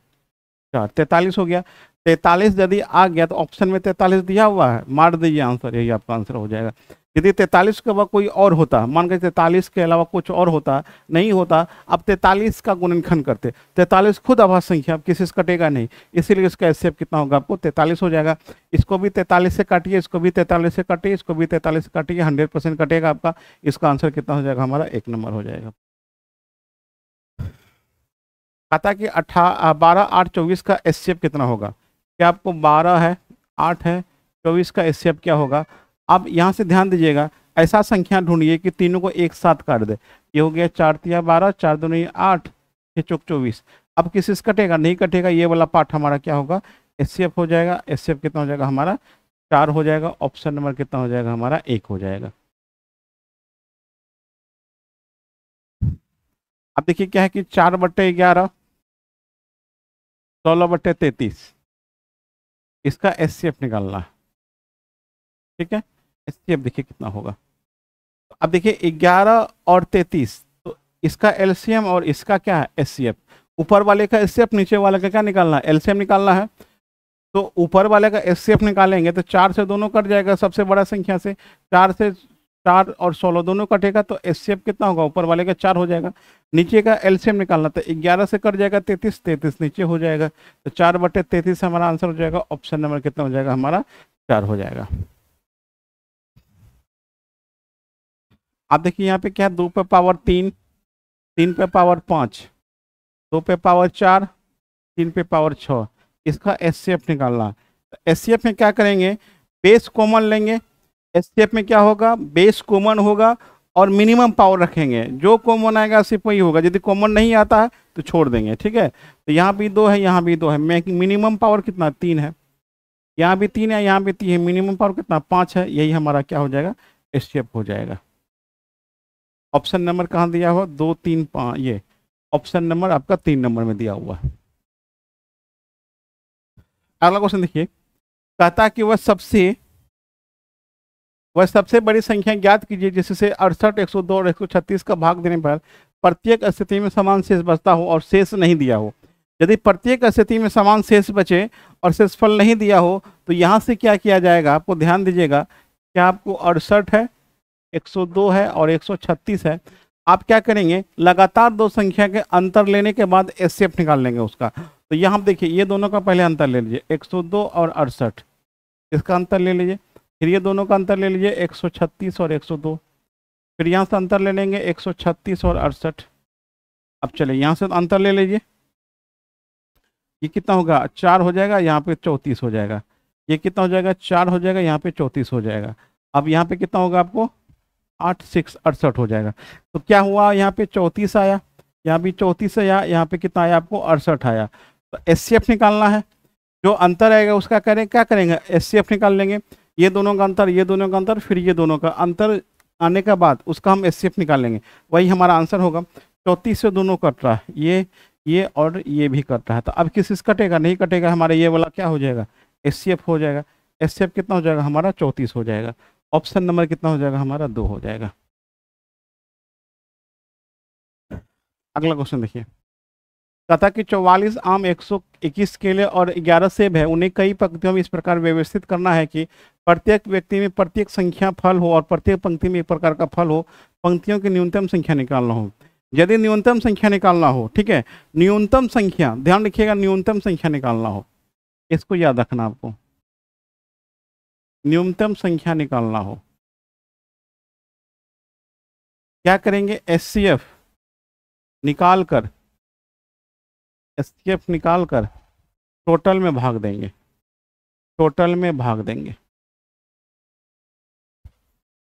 चार तैंतालीस हो गया तैंतालीस यदि आ गया तो ऑप्शन में तैंतालीस दिया हुआ है मार दीजिए आंसर यही आपका आंसर हो जाएगा यदि तैतालीस के अलावा कोई और होता मान के तैतालीस के अलावा कुछ और होता नहीं होता अब तैतालीस का गुणनखन करते तैतालीस खुद आभास संख्या किसी से कटेगा नहीं इसीलिए इसका एस कितना होगा आपको तैतालीस हो जाएगा इसको भी तैतालीस से काटिए इसको भी तैतालीस से काटिए इसको भी तैतालीस से काटिए हंड्रेड परसेंट कटेगा आपका इसका आंसर कितना हो जाएगा हमारा एक नंबर हो जाएगा आता कि अठा बारह आठ चौबीस का एस कितना होगा क्या आपको बारह है आठ है चौबीस का एस क्या होगा अब यहाँ से ध्यान दीजिएगा ऐसा संख्या ढूंढिए कि तीनों को एक साथ काट दे ये हो गया चार तिया बारह चार दोनों आठ छः चौक चौबीस अब किसी से कटेगा नहीं कटेगा ये वाला पार्ट हमारा क्या होगा एस हो जाएगा एस कितना हो जाएगा हमारा चार हो जाएगा ऑप्शन नंबर कितना हो जाएगा हमारा एक हो जाएगा अब देखिए क्या है कि चार बट्टे ग्यारह सोलह बट्टे तैतीस इसका एस निकालना ठीक है एस सी देखिए कितना होगा तो अब देखिए ग्यारह और तैतीस तो इसका एल और इसका क्या है एस ऊपर वाले का एस नीचे वाले का क्या निकालना है एल निकालना है तो ऊपर वाले का एस निकालेंगे तो चार से दोनों कट जाएगा सबसे बड़ा संख्या से चार से चार और सोलह दोनों कटेगा तो एस कितना होगा ऊपर वाले का चार हो जाएगा नीचे का एल निकालना तो ग्यारह से कट जाएगा तैतीस तैतीस नीचे हो जाएगा तो चार बटे तैतीस हमारा आंसर हो जाएगा ऑप्शन नंबर कितना हो जाएगा हमारा चार हो जाएगा आप देखिए यहाँ पे क्या है दो पे पावर तीन तीन पे पावर पाँच दो पे पावर चार तीन पे पावर छः इसका एस सी एफ निकालना तो एस सी एफ में क्या करेंगे बेस कॉमन लेंगे एस सी एफ में क्या होगा बेस कॉमन होगा और मिनिमम पावर रखेंगे जो कॉमन आएगा सिर्फ वही होगा यदि कॉमन नहीं आता है तो छोड़ देंगे ठीक है तो यहाँ भी दो है यहाँ भी दो है मिनिमम पावर कितना तीन है यहाँ भी तीन है यहाँ भी तीन है मिनिमम पावर कितना पाँच है यही हमारा क्या हो जाएगा एस हो जाएगा ऑप्शन नंबर कहाँ दिया हुआ दो तीन पाँच ये ऑप्शन नंबर आपका तीन नंबर में दिया हुआ है अगला क्वेश्चन देखिए कहता कि वह सबसे वह सबसे बड़ी संख्या ज्ञात कीजिए जिससे अड़सठ एक सौ दो और एक सौ छत्तीस का भाग देने पर प्रत्येक स्थिति में समान शेष बचता हो और शेष नहीं दिया हो यदि प्रत्येक स्थिति में समान शेष बचे और शेष फल नहीं दिया हो तो यहाँ से क्या किया जाएगा आपको ध्यान दीजिएगा क्या आपको अड़सठ है 102 है और 136 है आप क्या करेंगे लगातार दो संख्या के अंतर लेने के बाद एस निकाल लेंगे उसका तो यहाँ आप देखिए ये दोनों का पहले अंतर ले लीजिए 102 और अड़सठ इसका अंतर ले लीजिए फिर ये दोनों का अंतर ले लीजिए 136 और 102 फिर यहाँ से अंतर ले लेंगे 136 और अड़सठ अब चलिए यहाँ से अंतर ले लीजिए ये कितना होगा चार हो जाएगा यहाँ पे चौंतीस हो जाएगा ये कितना हो जाएगा चार हो जाएगा यहाँ पे चौंतीस हो जाएगा अब यहाँ पे कितना होगा आपको आठ सिक्स अड़सठ हो जाएगा तो क्या हुआ यहाँ पे चौंतीस आया यहाँ भी चौंतीस आया यहाँ पे कितना आया आपको अड़सठ आया तो एस निकालना है जो अंतर आएगा उसका करें क्या करेंगे एस निकाल लेंगे ये दोनों का अंतर ये दोनों का अंतर फिर ये दोनों का अंतर आने के बाद उसका हम एस निकाल लेंगे वही हमारा आंसर होगा चौंतीस से दोनों कट रहा है ये ये और ये भी कट रहा है तो अब किस चीज़ कटेगा नहीं कटेगा हमारा ये वाला क्या हो जाएगा एस हो जाएगा एस कितना हो जाएगा हमारा चौंतीस हो जाएगा ऑप्शन नंबर कितना हो जाएगा हमारा दो हो जाएगा अगला क्वेश्चन देखिए कथा की चौवालीस आम 121 केले और 11 सेब है उन्हें कई पंक्तियों में इस प्रकार व्यवस्थित करना है कि प्रत्येक व्यक्ति में प्रत्येक संख्या फल हो और प्रत्येक पंक्ति में एक प्रकार का फल हो पंक्तियों की न्यूनतम संख्या निकालना हो यदि न्यूनतम संख्या निकालना हो ठीक है न्यूनतम संख्या ध्यान रखिएगा न्यूनतम संख्या निकालना हो इसको याद रखना आपको न्यूनतम संख्या निकालना हो क्या करेंगे एस सी एफ निकाल कर एस सी एफ निकाल कर टोटल में भाग देंगे टोटल में भाग देंगे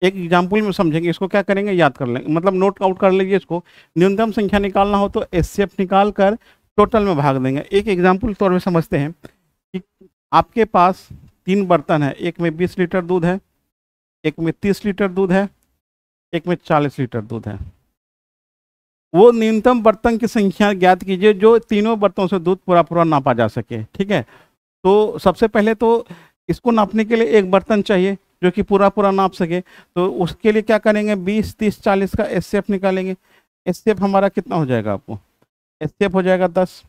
एक एग्जाम्पल में समझेंगे इसको क्या करेंगे याद कर लेंगे मतलब नोट आउट कर लीजिए इसको न्यूनतम संख्या निकालना हो तो एस सी एफ निकाल कर टोटल में भाग देंगे एक एग्जाम्पल तौर पर समझते हैं कि आपके पास तीन बर्तन है एक में बीस लीटर दूध है एक में तीस लीटर दूध है एक में चालीस लीटर दूध है वो न्यूनतम बर्तन की संख्या ज्ञात कीजिए जो तीनों बर्तनों से दूध पूरा पूरा नापा जा सके ठीक है तो सबसे पहले तो इसको नापने के लिए एक बर्तन चाहिए जो कि पूरा पूरा नाप सके तो उसके लिए क्या करेंगे बीस तीस चालीस का एस निकालेंगे एस हमारा कितना हो जाएगा आपको एस हो जाएगा दस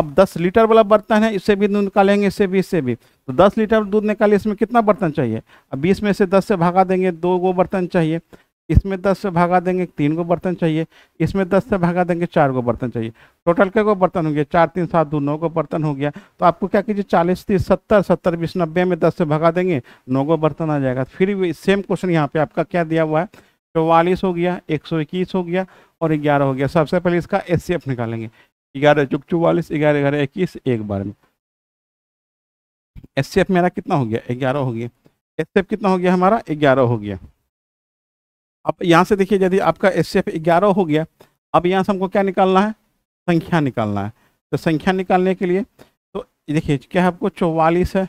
अब 10 लीटर वाला बर्तन है इससे भी दूध निकालेंगे इससे भी इससे भी तो 10 लीटर दूध निकालिए इसमें कितना बर्तन चाहिए अब 20 में से 10 से भागा देंगे दो गो बर्तन चाहिए इसमें 10 से भागा देंगे तीन गो बर्तन चाहिए इसमें 10 से भागा देंगे चार गो बर्तन चाहिए टोटल के गो बर्तन हो गया चार तीन सात दो नौ गो बर्तन हो गया तो आपको क्या कीजिए चालीस तीस सत्तर सत्तर बीस नब्बे में दस से भागा देंगे नौ गो बर्तन आ जाएगा फिर भी सेम क्वेश्चन यहाँ पे आपका क्या दिया हुआ है चौवालीस हो गया एक हो गया और ग्यारह हो गया सबसे पहले इसका एस निकालेंगे ग्यारह चुप चौवालीस ग्यारह ग्यारह इक्कीस एक बार में एस सी एफ मेरा कितना हो गया ग्यारह हो गया एस सी एफ कितना हो गया हमारा ग्यारह हो गया अब यहाँ से देखिए यदि आपका एस सी एफ ग्यारह हो गया अब यहाँ से हमको क्या निकालना है संख्या निकालना है तो संख्या निकालने के लिए तो देखिए क्या आपको चौवालीस है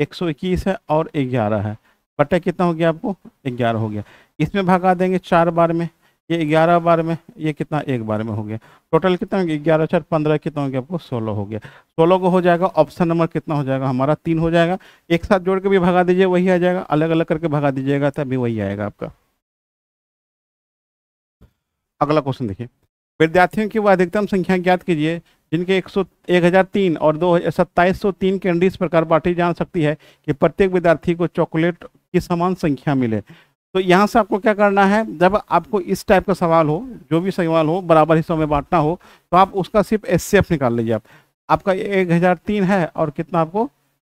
एक सौ इक्कीस है और ग्यारह है बटे कितना हो गया आपको ग्यारह हो गया इसमें भागा देंगे चार बार में ये ग्यारह बार में ये कितना एक बार में हो गया टोटल कितना हो गया ग्यारह चार पंद्रह कितना हो गया आपको सोलह हो गया सोलह को हो जाएगा ऑप्शन नंबर कितना हो जाएगा हमारा तीन हो जाएगा एक साथ जोड़ के भी भगा दीजिए वही आ जाएगा अलग अलग करके भगा दीजिएगा तभी वही आएगा आपका अगला क्वेश्चन देखिए विद्यार्थियों की वह अधिकतम संख्या ज्ञात कीजिए जिनके एक सौ एक हज़ार तीन और दो सत्ताईस सौ तीन कैंडी इस प्रकार बांटी जा सकती है कि प्रत्येक विद्यार्थी को चॉकलेट की समान संख्या मिले तो यहाँ से आपको क्या करना है जब आपको इस टाइप का सवाल हो जो भी सवाल हो बराबर हिस्सों में बांटना हो तो आप उसका सिर्फ एस निकाल लीजिए आप आपका एक हज़ार तीन है और कितना आपको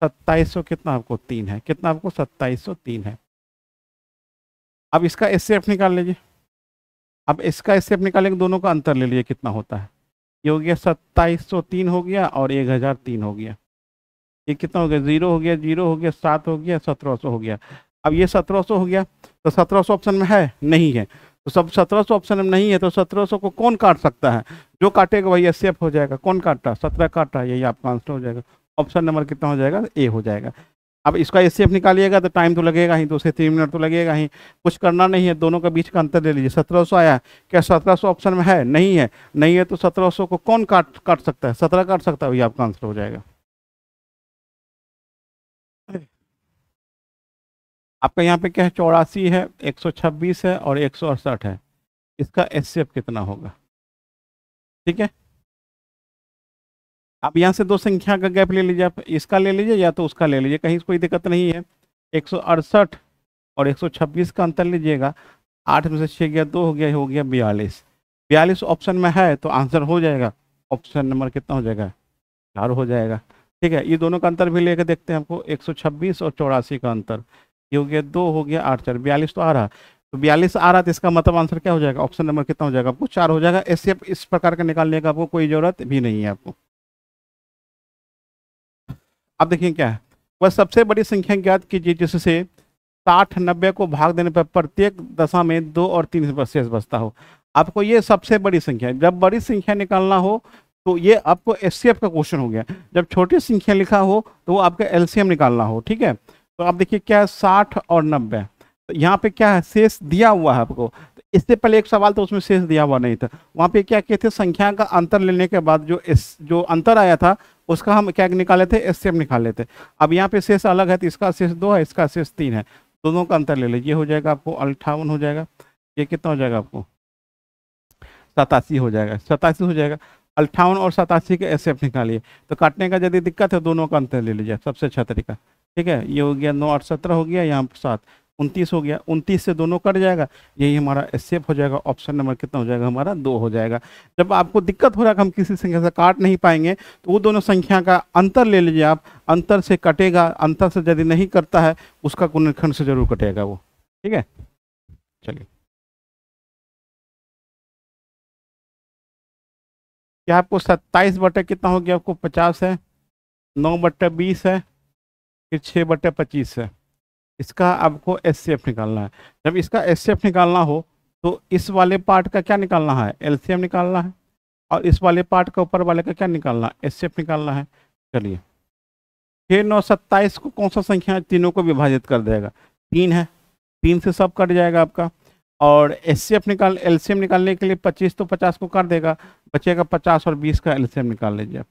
सत्ताईस सौ कितना आपको तीन है कितना आपको सत्ताईस सौ तीन है अब इसका एस निकाल लीजिए अब इसका एस निकालेंगे दोनों का अंतर ले लीजिए कितना होता है ये हो गया सत्ताईस सौ तीन हो गया और एक हज़ार तीन हो गया ये कितना हो गया जीरो हो गया जीरो हो गया सात हो गया सत्रह सौ हो गया अब ये सत्रह हो गया तो सत्रह ऑप्शन में है नहीं है तो सब सत्रह ऑप्शन में नहीं है तो सत्रह को कौन काट सकता है जो काटेगा वही एस हो जाएगा कौन काटा सत्रह काटा यही आपका आंसर हो जाएगा ऑप्शन नंबर कितना हो जाएगा ए हो जाएगा अब इसका एस निकालिएगा तो टाइम तो लगेगा ही दो से तीन मिनट तो लगेगा ही कुछ करना नहीं है दोनों के बीच का अंतर ले लीजिए सत्रह सौ आया क्या सत्रह सौ ऑप्शन में है नहीं है नहीं है तो सत्रह सौ को कौन काट काट सकता है सत्रह काट सकता है वही आपका आंसर हो जाएगा आपका यहाँ पे क्या है चौरासी है छब्बीस है और एक है इसका एस कितना होगा ठीक है आप यहाँ से दो संख्या का गैप ले लीजिए आप इसका ले लीजिए या तो उसका ले लीजिए कहीं कोई दिक्कत नहीं है एक और 126 का अंतर लीजिएगा आठ में से छः गया दो हो गया हो गया बयालीस बयालीस ऑप्शन में है तो आंसर हो जाएगा ऑप्शन नंबर कितना हो जाएगा चार हो जाएगा ठीक है ये दोनों का अंतर भी लेकर देखते हैं आपको 126 और चौरासी का अंतर ये हो गया दो हो गया आठ चार बयालीस तो आ रहा तो बयालीस आ रहा तो इसका मतलब आंसर क्या हो जाएगा ऑप्शन नंबर कितना हो जाएगा आपको चार हो जाएगा ऐसे इस प्रकार का निकालने का आपको कोई ज़रूरत भी नहीं है आपको अब देखिए क्या है वह सबसे बड़ी संख्या ज्ञात कीजिए जिससे साठ नब्बे को भाग देने पर प्रत्येक दशा में दो और तीन शेष बचता हो आपको ये सबसे बड़ी संख्या जब बड़ी संख्या निकालना हो तो ये आपको एस का क्वेश्चन हो गया जब छोटी संख्या लिखा हो तो वो आपका एल निकालना हो ठीक है तो आप देखिए क्या है साठ और नब्बे तो यहाँ पे क्या है शेष दिया हुआ है आपको तो इससे पहले एक सवाल तो उसमें शेष दिया हुआ नहीं था वहाँ पे क्या कहते थे संख्या का अंतर लेने के बाद जो इस जो अंतर आया था उसका हम क्या निकाले थे एस निकाले थे अब यहाँ पे शेष अलग है तो इसका शेष दो है इसका शेष तीन है दोनों का अंतर ले लीजिए हो जाएगा आपको अल्ठावन हो जाएगा ये कितना हो जाएगा आपको सतासी हो जाएगा सतासी हो जाएगा अल्ठावन और सतासी के एस निकालिए तो काटने का यदि दिक्कत है दोनों का अंतर ले लीजिए सबसे अच्छा तरीका ठीक है ये हो गया नौ आठ सत्रह हो गया यहाँ पर सात उनतीस हो गया उनतीस से दोनों कट जाएगा यही हमारा एस्सेप हो जाएगा ऑप्शन नंबर कितना हो जाएगा हमारा दो हो जाएगा जब आपको दिक्कत हो रहा है कि हम किसी संख्या से काट नहीं पाएंगे तो वो दोनों संख्या का अंतर ले लीजिए आप अंतर से कटेगा अंतर से यदि नहीं करता है उसका गुणनखंड से जरूर कटेगा वो ठीक है चलिए क्या आपको सत्ताईस बटे कितना हो गया आपको पचास है नौ बटे बीस है फिर छः बटे पच्चीस है इसका आपको एस सी एफ निकालना है जब इसका एस सी एफ निकालना हो तो इस वाले पार्ट का क्या निकालना है एल सी एम निकालना है और इस वाले पार्ट का ऊपर वाले का क्या निकालना है एस सी एफ निकालना है चलिए छः नौ सत्ताईस को कौन सा संख्या है तीनों को विभाजित कर देगा तीन है तीन से सब कट जाएगा आपका और एस सी एफ निकाल एल सी एम निकालने के लिए पच्चीस तो पचास को कर देगा बचेगा पचास और बीस का एल सी एम निकाल लीजिए आप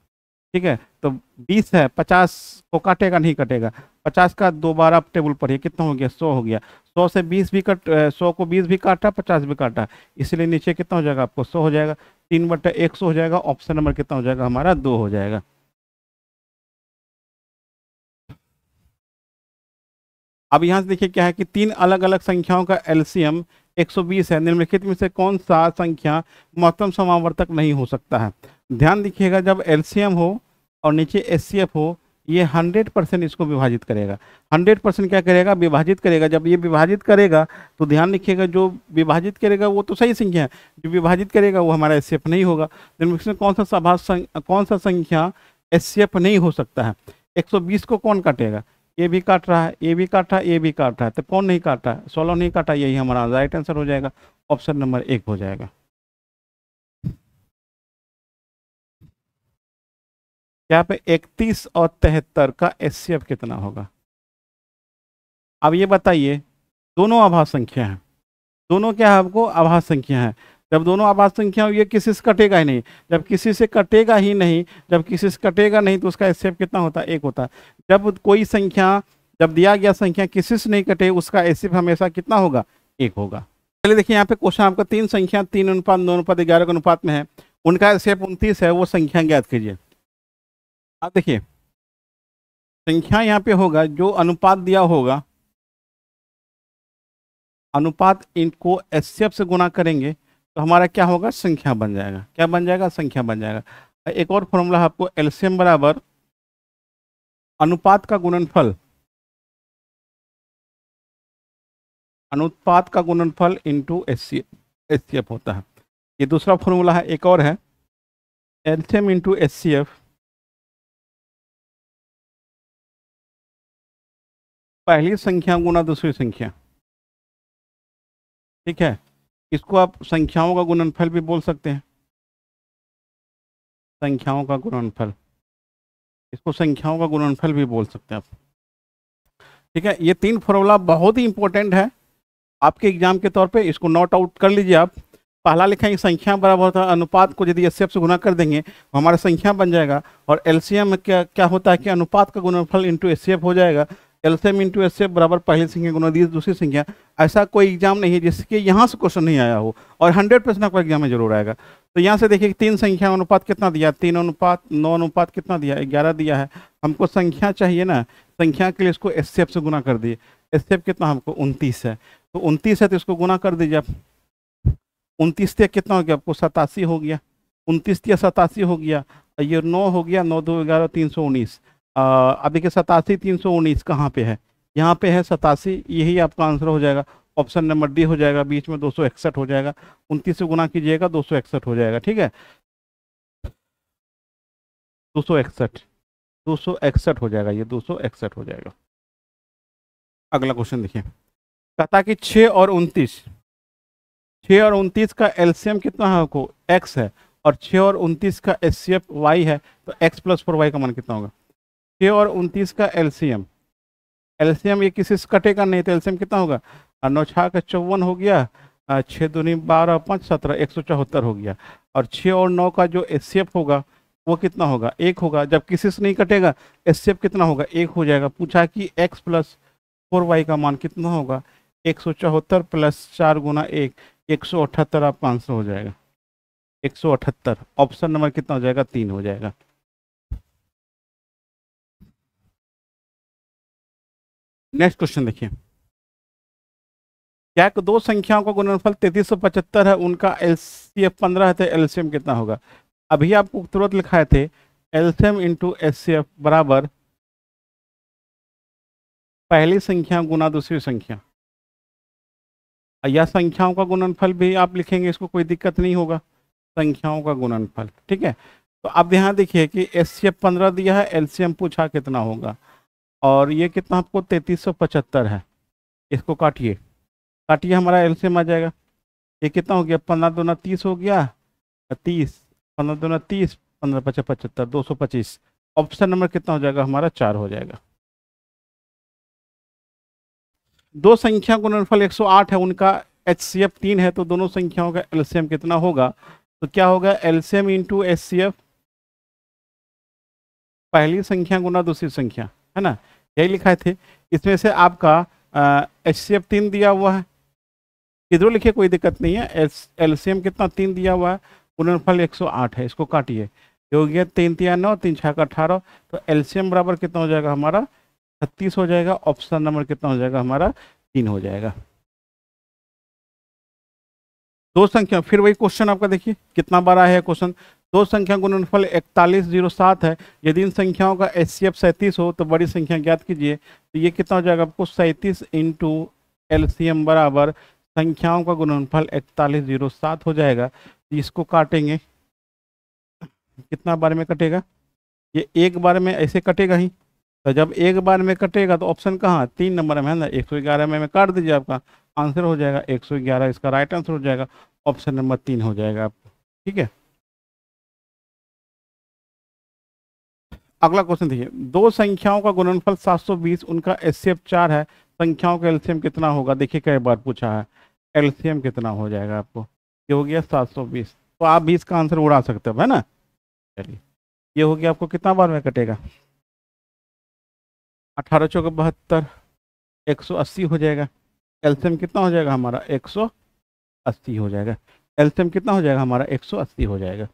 ठीक है तो बीस है पचास को काटेगा नहीं कटेगा पचास का दोबारा टेबल पढ़िए कितना हो गया सौ हो गया सौ से बीस भी कट सौ को बीस भी काटा पचास भी काटा इसलिए नीचे कितना हो जाएगा आपको सौ हो जाएगा तीन बटे एक सौ हो जाएगा ऑप्शन नंबर कितना हो जाएगा हमारा दो हो जाएगा अब यहाँ से देखिए क्या है कि तीन अलग अलग संख्याओं का एलसीएम 120 है निम्नलिखित में से कौन सा संख्या महत्तम समावर्तक नहीं हो सकता है ध्यान दिखिएगा जब एल हो और नीचे एस हो ये हंड्रेड परसेंट इसको विभाजित करेगा हंड्रेड परसेंट क्या करेगा विभाजित करेगा जब ये विभाजित करेगा तो ध्यान रखिएगा जो विभाजित करेगा वो तो सही संख्या है जो विभाजित करेगा वो हमारा एस नहीं होगा इसमें कौन सा सभा कौन सा संख्या एस नहीं हो सकता है 120 को कौन काटेगा ये भी काट रहा है ये भी काट रहा है ये भी काट रहा है तो कौन नहीं काटा सोलह नहीं काटा यही हमारा राइट आंसर हो जाएगा ऑप्शन नंबर एक हो जाएगा यहाँ पे 31 और तिहत्तर का एस कितना होगा अब ये बताइए दोनों आभास संख्या हैं दोनों क्या है आपको आभास संख्या है जब दोनों आभास संख्या ये किसी से कटेगा ही नहीं जब किसी से कटेगा ही नहीं जब किसी से कटेगा नहीं तो उसका एस कितना होता एक होता जब कोई संख्या जब दिया गया संख्या किसी से नहीं कटे उसका एस हमेशा कितना होगा एक होगा चलिए देखिए यहाँ पे क्वेश्चन आपका तीन संख्या तीन अनुपात नौ अनुपात ग्यारह अनुपात में है उनका एस उनतीस है वो संख्या ज्ञात कीजिए अब देखिए संख्या यहाँ पे होगा जो अनुपात दिया होगा अनुपात इनको एस से गुना करेंगे तो हमारा क्या होगा संख्या बन जाएगा क्या बन जाएगा संख्या बन जाएगा एक और फॉर्मूला आपको एल्सियम बराबर अनुपात का गुणनफल अनुपात का गुणनफल इंटू एस सी होता है ये दूसरा फॉर्मूला है एक और है LCM into S C F पहली संख्या गुना दूसरी संख्या ठीक है इसको आप संख्याओं का गुणनफल भी बोल सकते हैं संख्याओं का गुणनफल इसको संख्याओं का गुणनफल भी बोल सकते हैं आप ठीक है ये तीन फॉर्मूला बहुत ही इंपॉर्टेंट है आपके एग्जाम के तौर पे इसको नोट आउट कर लीजिए आप पहला लिखा है संख्या बराबर होता है अनुपात को यदि एस से गुना कर देंगे हमारा संख्या बन जाएगा और एल में क्या क्या होता है कि अनुपात का गुणनफल इंटू एस हो जाएगा एल्सियम इंटू एस बराबर पहली संख्या गुना दी दूसरी संख्या ऐसा कोई एग्जाम नहीं है जिसके यहाँ से क्वेश्चन नहीं आया हो और हंड्रेड परसेंट आपका एग्जाम में जरूर आएगा तो यहाँ से देखिए तीन संख्या अनुपात कितना दिया तीन अनुपात नौ अनुपात कितना दिया ग्यारह दिया है हमको संख्या चाहिए ना संख्या के लिए इसको एस से गुना कर दिए एस कितना हमको उनतीस है तो उनतीस है तो इसको गुना कर दीजिए आप उनतीस तक कितना हो गया आपको सतासी हो गया उनतीस तक सतासी हो गया ये नौ हो गया नौ दो ग्यारह तीन सौ उन्नीस अब देखिए सतासी तीन सौ उन्नीस कहाँ पर है यहाँ पे है सतासी यही आपका आंसर हो जाएगा ऑप्शन नंबर डी हो जाएगा बीच में दो सौ इकसठ हो जाएगा उनतीस से गुना कीजिएगा दो सौ इकसठ हो जाएगा ठीक है दो सौ इकसठ दो सौ इकसठ हो जाएगा ये दो सौ इकसठ हो जाएगा अगला क्वेश्चन देखिए कहता कि छः और उनतीस छः और उनतीस का एलसीएम कितना है आपको एक्स है और छः और उनतीस का एस सी वाई है तो एक्स प्लस फोर वाई का मान कितना होगा छः और उनतीस का एलसीएम एलसीएम ये किसी से कटेगा नहीं तो एलसीएम कितना होगा नौ छः का चौवन हो गया छः दूनी बारह पाँच सत्रह एक सौ चौहत्तर हो गया और छः और नौ का जो एस होगा वो कितना होगा एक होगा जब किसी से नहीं कटेगा एस कितना होगा एक हो जाएगा पूछा कि एक्स प्लस फोर वाई का मान कितना होगा एक सौ चौहत्तर प्लस चार गुना एक एक सौ अठहत्तर आप पाँच सौ हो जाएगा एक सौ अठहत्तर ऑप्शन नंबर कितना हो जाएगा तीन हो जाएगा नेक्स्ट क्वेश्चन देखिए क्या दो संख्याओं का गुणनफल तैतीस सौ पचहत्तर है उनका एल सी एफ पंद्रह है तो एल सी एम कितना होगा अभी आपको तुरंत लिखाए थे L C M into S C F बराबर पहली संख्या गुना दूसरी संख्या या संख्याओं का गुणनफल भी आप लिखेंगे इसको कोई दिक्कत नहीं होगा संख्याओं का गुणनफल ठीक है तो अब यहाँ देखिए कि एस सी एफ पंद्रह दिया है एल सी एम पूछा कितना होगा और ये कितना आपको तैंतीस सौ पचहत्तर है इसको काटिए काटिए हमारा एलसीएम आ जाएगा ये कितना हो गया पंद्रह दोना तीस हो गया तीस पंद्रह दोना तीस पंद्रह पचास पचहत्तर दो सौ पच्चीस ऑप्शन नंबर कितना हो जाएगा हमारा चार हो जाएगा दो संख्या गुणनफल आठ है उनका एच सी एफ तीन है तो दोनों संख्याओं का एलसीएम कितना होगा तो क्या होगा LCM into H C F पहली संख्या गुना दूसरी संख्या है ना यही लिखाए थे इसमें से आपका एच सी एफ तीन दिया हुआ है किधरों लिखिए कोई दिक्कत नहीं है एल सी एम कितना तीन दिया हुआ है गुणनफल एक सौ आठ है इसको काटिए हो गया तीन तीन नौ तीन छः का अठारह तो एल सी एम बराबर कितना हो जाएगा हमारा छत्तीस हो जाएगा ऑप्शन नंबर कितना हो जाएगा हमारा तीन हो जाएगा दो संख्या फिर वही क्वेश्चन आपका देखिए कितना बार आया है क्वेश्चन दो संख्या गुणनफल इकतालीस जीरो सात है यदि इन संख्याओं का एच सी एफ सैंतीस हो तो बड़ी संख्या ज्ञात कीजिए तो ये कितना हो जाएगा आपको सैंतीस इंटू एल सी एम बराबर संख्याओं का गुणनफल इकतालीस जीरो सात हो जाएगा इसको काटेंगे कितना बार में कटेगा ये एक बार में ऐसे कटेगा ही तो जब एक बार में कटेगा तो ऑप्शन कहाँ तीन नंबर में है ना एक सौ ग्यारह में, में काट दीजिए आपका आंसर हो जाएगा एक सौ ग्यारह इसका राइट आंसर हो जाएगा ऑप्शन नंबर तीन हो जाएगा आपको ठीक है अगला क्वेश्चन देखिए दो संख्याओं का गुणनफल 720 उनका एचसीएफ चार है संख्याओं का एल्शियम कितना होगा देखिए कई बार पूछा है एल्शियम कितना हो जाएगा आपको ये हो गया 720 तो आप भी इसका आंसर उड़ा सकते हो है ना चलिए ये हो गया आपको कितना बार में कटेगा अठारह चौक बहत्तर एक सौ अस्सी हो जाएगा एल्सियम कितना हो जाएगा हमारा एक सौ अस्सी हो जाएगा एल्सियम कितना हो जाएगा हमारा एक सौ अस्सी हो जाएगा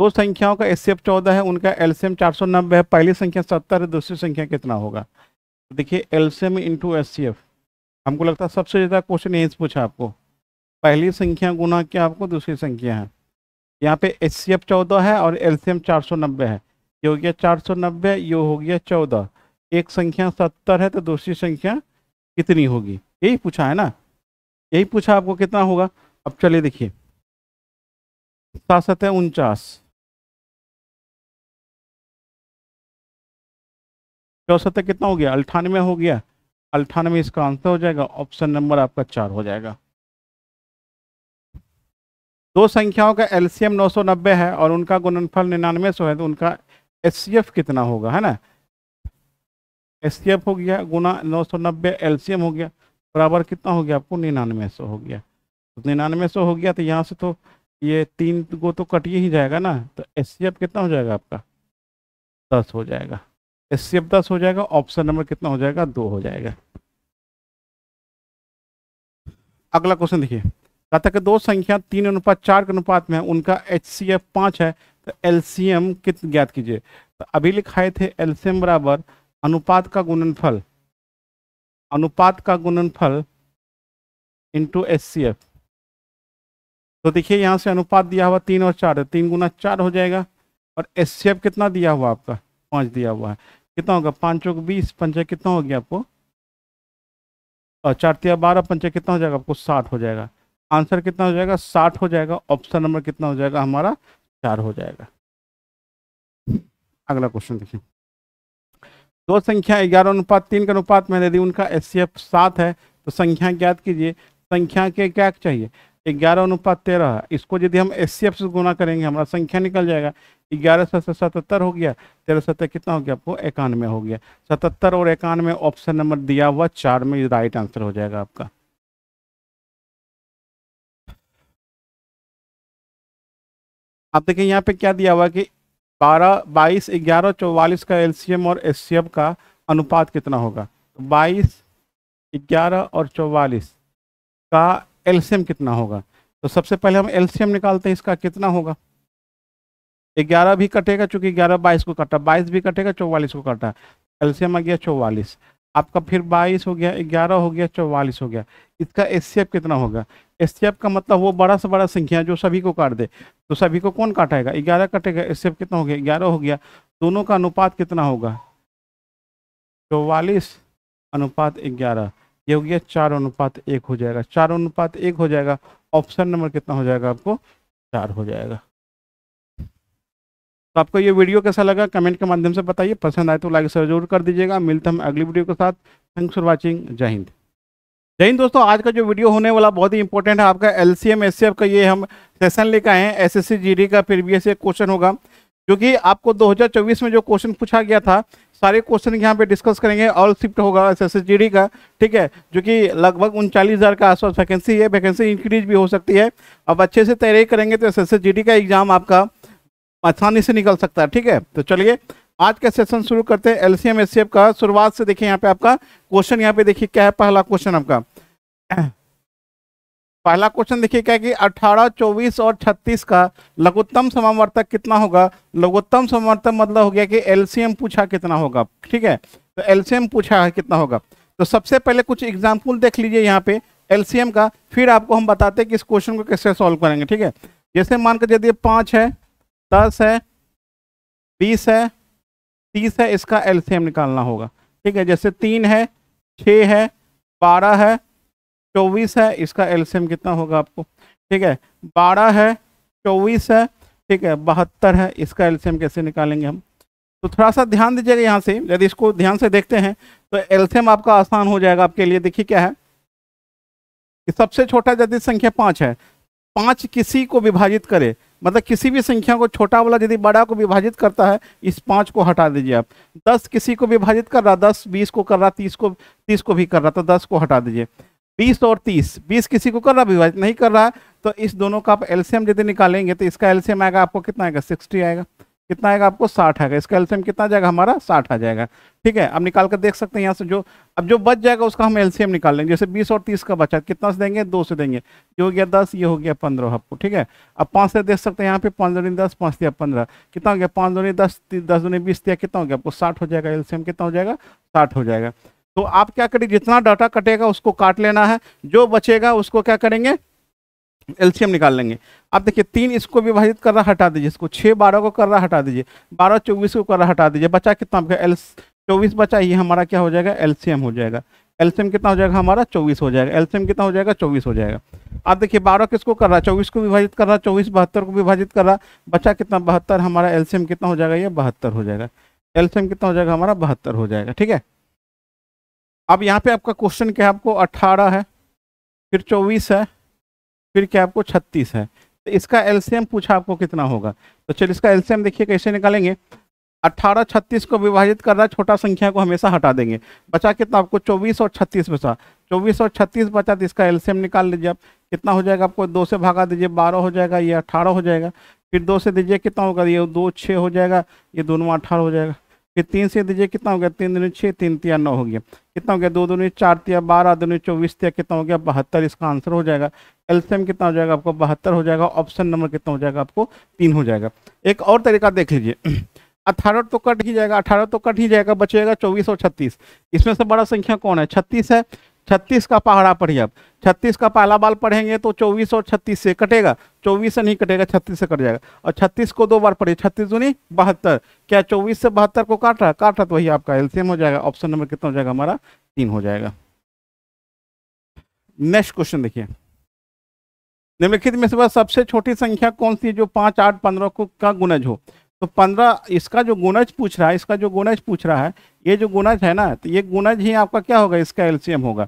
दो संख्याओं का एस चौदह है उनका एलसीएम 490 है पहली संख्या सत्तर है दूसरी संख्या कितना होगा तो देखिए एलसीएम इंटू एस हमको लगता है सबसे ज़्यादा क्वेश्चन यही से पूछा आपको पहली संख्या गुना क्या आपको दूसरी संख्या है यहाँ पे एस सी एफ चौदह है और एल सी एम चार सौ नब्बे है ये हो गया चार सौ नब्बे ये हो गया चौदह एक संख्या सत्तर है तो दूसरी संख्या कितनी होगी यही पूछा है ना यही पूछा आपको कितना होगा अब चलिए देखिए सात सत उनचास चौसठ कितना हो गया अल्ठानवे हो गया अल्ठानवे इसका आंसर हो जाएगा ऑप्शन नंबर आपका चार हो जाएगा दो संख्याओं का एलसीएम 990 है और उनका गुणनफल निन्यानवे सौ है तो उनका एस कितना होगा है ना एस हो गया गुना 990 एलसीएम हो गया बराबर कितना हो गया आपको निन्यानवे सौ हो गया तो निन्यानवे सौ हो गया तो यहाँ से तो ये तीन को तो कटिए ही जाएगा ना तो एस सी एफ कितना हो जाएगा आपका दस हो जाएगा एस सी एफ दस हो जाएगा ऑप्शन नंबर कितना हो जाएगा दो हो जाएगा अगला क्वेश्चन देखिए कथा के दो संख्या तीन अनुपात चार के अनुपात में है उनका एच सी एफ पाँच है तो एल सी एम कित ज्ञात कीजिए तो अभी लिखाए थे एल सी एम बराबर अनुपात का गुणनफल अनुपात का गुणनफल इंटू एस सी एफ तो देखिए यहाँ से अनुपात दिया हुआ तीन और चार तीन गुना चार हो जाएगा और एस कितना दिया हुआ आपका पाँच दिया हुआ है कितना होगा पाँच चौक बीस पंचा कितना हो गया आपको और चार तिया बारह पंचा कितना हो जाएगा आपको साठ हो जाएगा आंसर कितना हो जाएगा साठ हो जाएगा ऑप्शन नंबर कितना हो जाएगा हमारा चार हो जाएगा अगला क्वेश्चन देखिए दो संख्या ग्यारह अनुपात तीन का अनुपात में यदि उनका एस सी एफ सात है तो संख्या ज्ञात कीजिए संख्या के क्या चाहिए ग्यारह अनुपात तेरह इसको यदि हम एस सी एफ से गुना करेंगे हमारा संख्या निकल जाएगा ग्यारह सौ सतहत्तर हो गया तेरह सत्तर कितना हो गया आपको इक्यानवे हो गया सतहत्तर और इक्यानवे ऑप्शन नंबर दिया हुआ चार में राइट आंसर हो जाएगा आपका आप देखिए यहाँ पे क्या दिया हुआ कि बारह बाईस ग्यारह चौवालीस का एलसीएम और एफ का अनुपात कितना होगा तो बाईस ग्यारह और चौवालीस का एल्शियम कितना होगा तो सबसे पहले हम एल्शियम निकालते हैं इसका कितना होगा ग्यारह भी कटेगा चूंकि ग्यारह बाईस को कटा बाईस भी कटेगा चौवालीस को कटा एल्सियम आ गया चौवालीस आपका फिर बाईस हो गया ग्यारह हो गया चौवालीस हो गया इसका एस कितना होगा एस का मतलब वो बड़ा से बड़ा संख्या जो सभी को काट दे तो सभी को कौन काटाएगा ग्यारह कटेगा एस कितना हो गया ग्यारह हो गया दोनों का अनुपात कितना होगा चौवालीस अनुपात ग्यारह ये हो गया चार अनुपात एक हो जाएगा चार अनुपात एक हो जाएगा ऑप्शन नंबर कितना हो जाएगा आपको चार हो जाएगा तो आपको ये वीडियो कैसा लगा कमेंट के माध्यम से बताइए पसंद आए तो लाइक शेयर जरूर कर दीजिएगा मिलते हम अगली वीडियो के साथ थैंक्स फॉर वॉचिंग जय हिंद जय हिंद दोस्तों आज का जो वीडियो होने वाला बहुत ही इंपॉर्टेंट है आपका एल सी एम का ये हम सेशन लेकर आए हैं एस एस का प्रीवियस एक क्वेश्चन होगा आपको दो आपको 2024 में जो क्वेश्चन पूछा गया था सारे क्वेश्चन यहाँ पे डिस्कस करेंगे ऑल शिफ्ट होगा एस एस का ठीक है जो कि लगभग उनचालीस हज़ार का आसपास वैकेंसी है वैकेंसी इंक्रीज भी हो सकती है अब अच्छे से तैयारी करेंगे तो एस एस का एग्ज़ाम आपका आसानी से निकल सकता है ठीक है तो चलिए आज का सेशन शुरू करते हैं एल सी का शुरुआत से देखिए यहाँ पे आपका क्वेश्चन यहाँ पे देखिए क्या है पहला क्वेश्चन आपका पहला क्वेश्चन देखिए क्या कि 18, 24 और 36 का लघुत्तम समावर्तक कितना होगा लघुत्तम समावर्तक मतलब हो गया कि एलसीएम पूछा कितना होगा ठीक है तो एलसीएम पूछा है कितना होगा तो सबसे पहले कुछ एग्जाम्पल देख लीजिए यहाँ पे एलसीएम का फिर आपको हम बताते हैं कि इस क्वेश्चन को कैसे सॉल्व करेंगे ठीक है जैसे मान कर यदि पाँच है दस है बीस है तीस है इसका एल निकालना होगा ठीक है जैसे तीन है छः है बारह है चौबीस है इसका एलसीएम कितना होगा आपको ठीक है बारह है चौबीस है ठीक है बहत्तर है इसका एलसीएम कैसे निकालेंगे हम तो थोड़ा सा ध्यान दीजिएगा यहाँ से यदि इसको ध्यान से देखते हैं तो एलसीएम आपका आसान हो जाएगा आपके लिए देखिए क्या है कि सबसे छोटा यदि संख्या पाँच है पाँच किसी को विभाजित करे मतलब किसी भी संख्या को छोटा वाला यदि बड़ा को विभाजित करता है इस पाँच को हटा दीजिए आप दस किसी को विभाजित कर रहा दस बीस को कर रहा तीस को तीस को भी कर रहा तो दस को हटा दीजिए बीस और तीस बीस किसी को कर रहा विभाजित नहीं कर रहा तो इस दोनों का आप एल्सियम यदि निकालेंगे तो इसका एल्सियम आएगा आपको कितना आएगा सिक्सटी आएगा कितना आएगा आपको साठ आएगा इसका एल्सियम कितना जाएगा हमारा साठ आ जाएगा ठीक है अब निकाल कर देख सकते हैं यहाँ से जो अब जो बच जाएगा उसका हम एल्सियम निकाल लेंगे जैसे बीस और तीस का बचा कितना से देंगे दो से देंगे ये हो गया दस ये हो गया पंद्रह आपको ठीक है अब पाँच से देख सकते हैं यहाँ पे पाँच दूनी दस पाँच दिया पंद्रह कितना हो गया पाँच दूनी दस दस दूनी बीस दिया कितना हो गया आपको साठ हो जाएगा एल्सियम कितना हो जाएगा साठ हो जाएगा तो आप क्या करिए जितना डाटा कटेगा उसको काट लेना है जो बचेगा उसको क्या करेंगे एलसीएम निकाल लेंगे अब देखिए तीन इसको विभाजित कर रहा हटा दीजिए इसको छः बारह को कर रहा हटा दीजिए बारह चौबीस को कर रहा हटा दीजिए बचा कितना आपका एल चौबीस बचा ये हमारा क्या हो जाएगा एलसीएम हो जाएगा एलसीएम कितना हो जाएगा हमारा चौबीस हो जाएगा एलसीएम कितना हो जाएगा चौबीस हो जाएगा अब देखिए बारह किसको कर रहा है चौबीस को विभाजित कर रहा है चौबीस बहत्तर को विभाजित कर रहा बचा कितना बहत्तर हमारा एलसीएम कितना हो जाएगा ये बहत्तर हो जाएगा एलसीएम कितना हो जाएगा हमारा बहत्तर हो जाएगा ठीक है अब यहाँ पे आपका क्वेश्चन क्या है आपको 18 है फिर 24 है फिर क्या आपको 36 है तो इसका एलसीएम पूछा आपको कितना होगा तो चलिए इसका एलसीएम देखिए कैसे निकालेंगे 18 36 को विभाजित कर रहा है छोटा संख्या को हमेशा हटा देंगे बचा कितना आपको 24 और 36 बचा 24 और 36 बचा तो इसका एलसीएम निकाल लीजिए आप कितना हो जाएगा आपको दो से भागा दीजिए बारह हो जाएगा ये अठारह हो जाएगा फिर दो से दीजिए कितना होगा ये दो छः हो जाएगा ये दोनों अठारह हो जाएगा फिर तीन से दीजिए कितना हो गया तीन दूनी छः तीन तिया नौ हो गया कितना हो गया दो दूनी चार तिया बारह दूनी चौबीस तिया कितना हो गया बहत्तर इसका आंसर हो जाएगा एल्सियम कितना हो जाएगा आपको बहत्तर हो जाएगा ऑप्शन नंबर कितना हो जाएगा आपको तीन हो जाएगा एक और तरीका देख लीजिए अठारह तो कट ही जाएगा अठारह तो कट ही जाएगा बचेगा चौबीस और छत्तीस इसमें से बड़ा संख्या कौन है छत्तीस है छत्तीस का पहाड़ा पढ़िए आप छत्तीस का पहला बाल पढ़ेंगे तो चौबीस और छत्तीस से कटेगा चौबीस से नहीं कटेगा छत्तीस से कट जाएगा और छत्तीस को दो बार पढ़िए छत्तीस दूनी बहत्तर क्या चौबीस से बहत्तर को काट रहा काट रहा तो वही आपका एलसीएम हो जाएगा ऑप्शन नंबर कितना हो जाएगा हमारा तीन हो जाएगा नेक्स्ट क्वेश्चन देखिए निम्नलिखित में से सबसे छोटी संख्या कौन सी जो पाँच आठ पंद्रह को का गुणज हो तो पंद्रह इसका जो गुणज पूछ रहा है इसका जो गुणज पूछ रहा है ये जो गुणज है ना तो ये गुणज ही आपका क्या होगा इसका एलसीएम होगा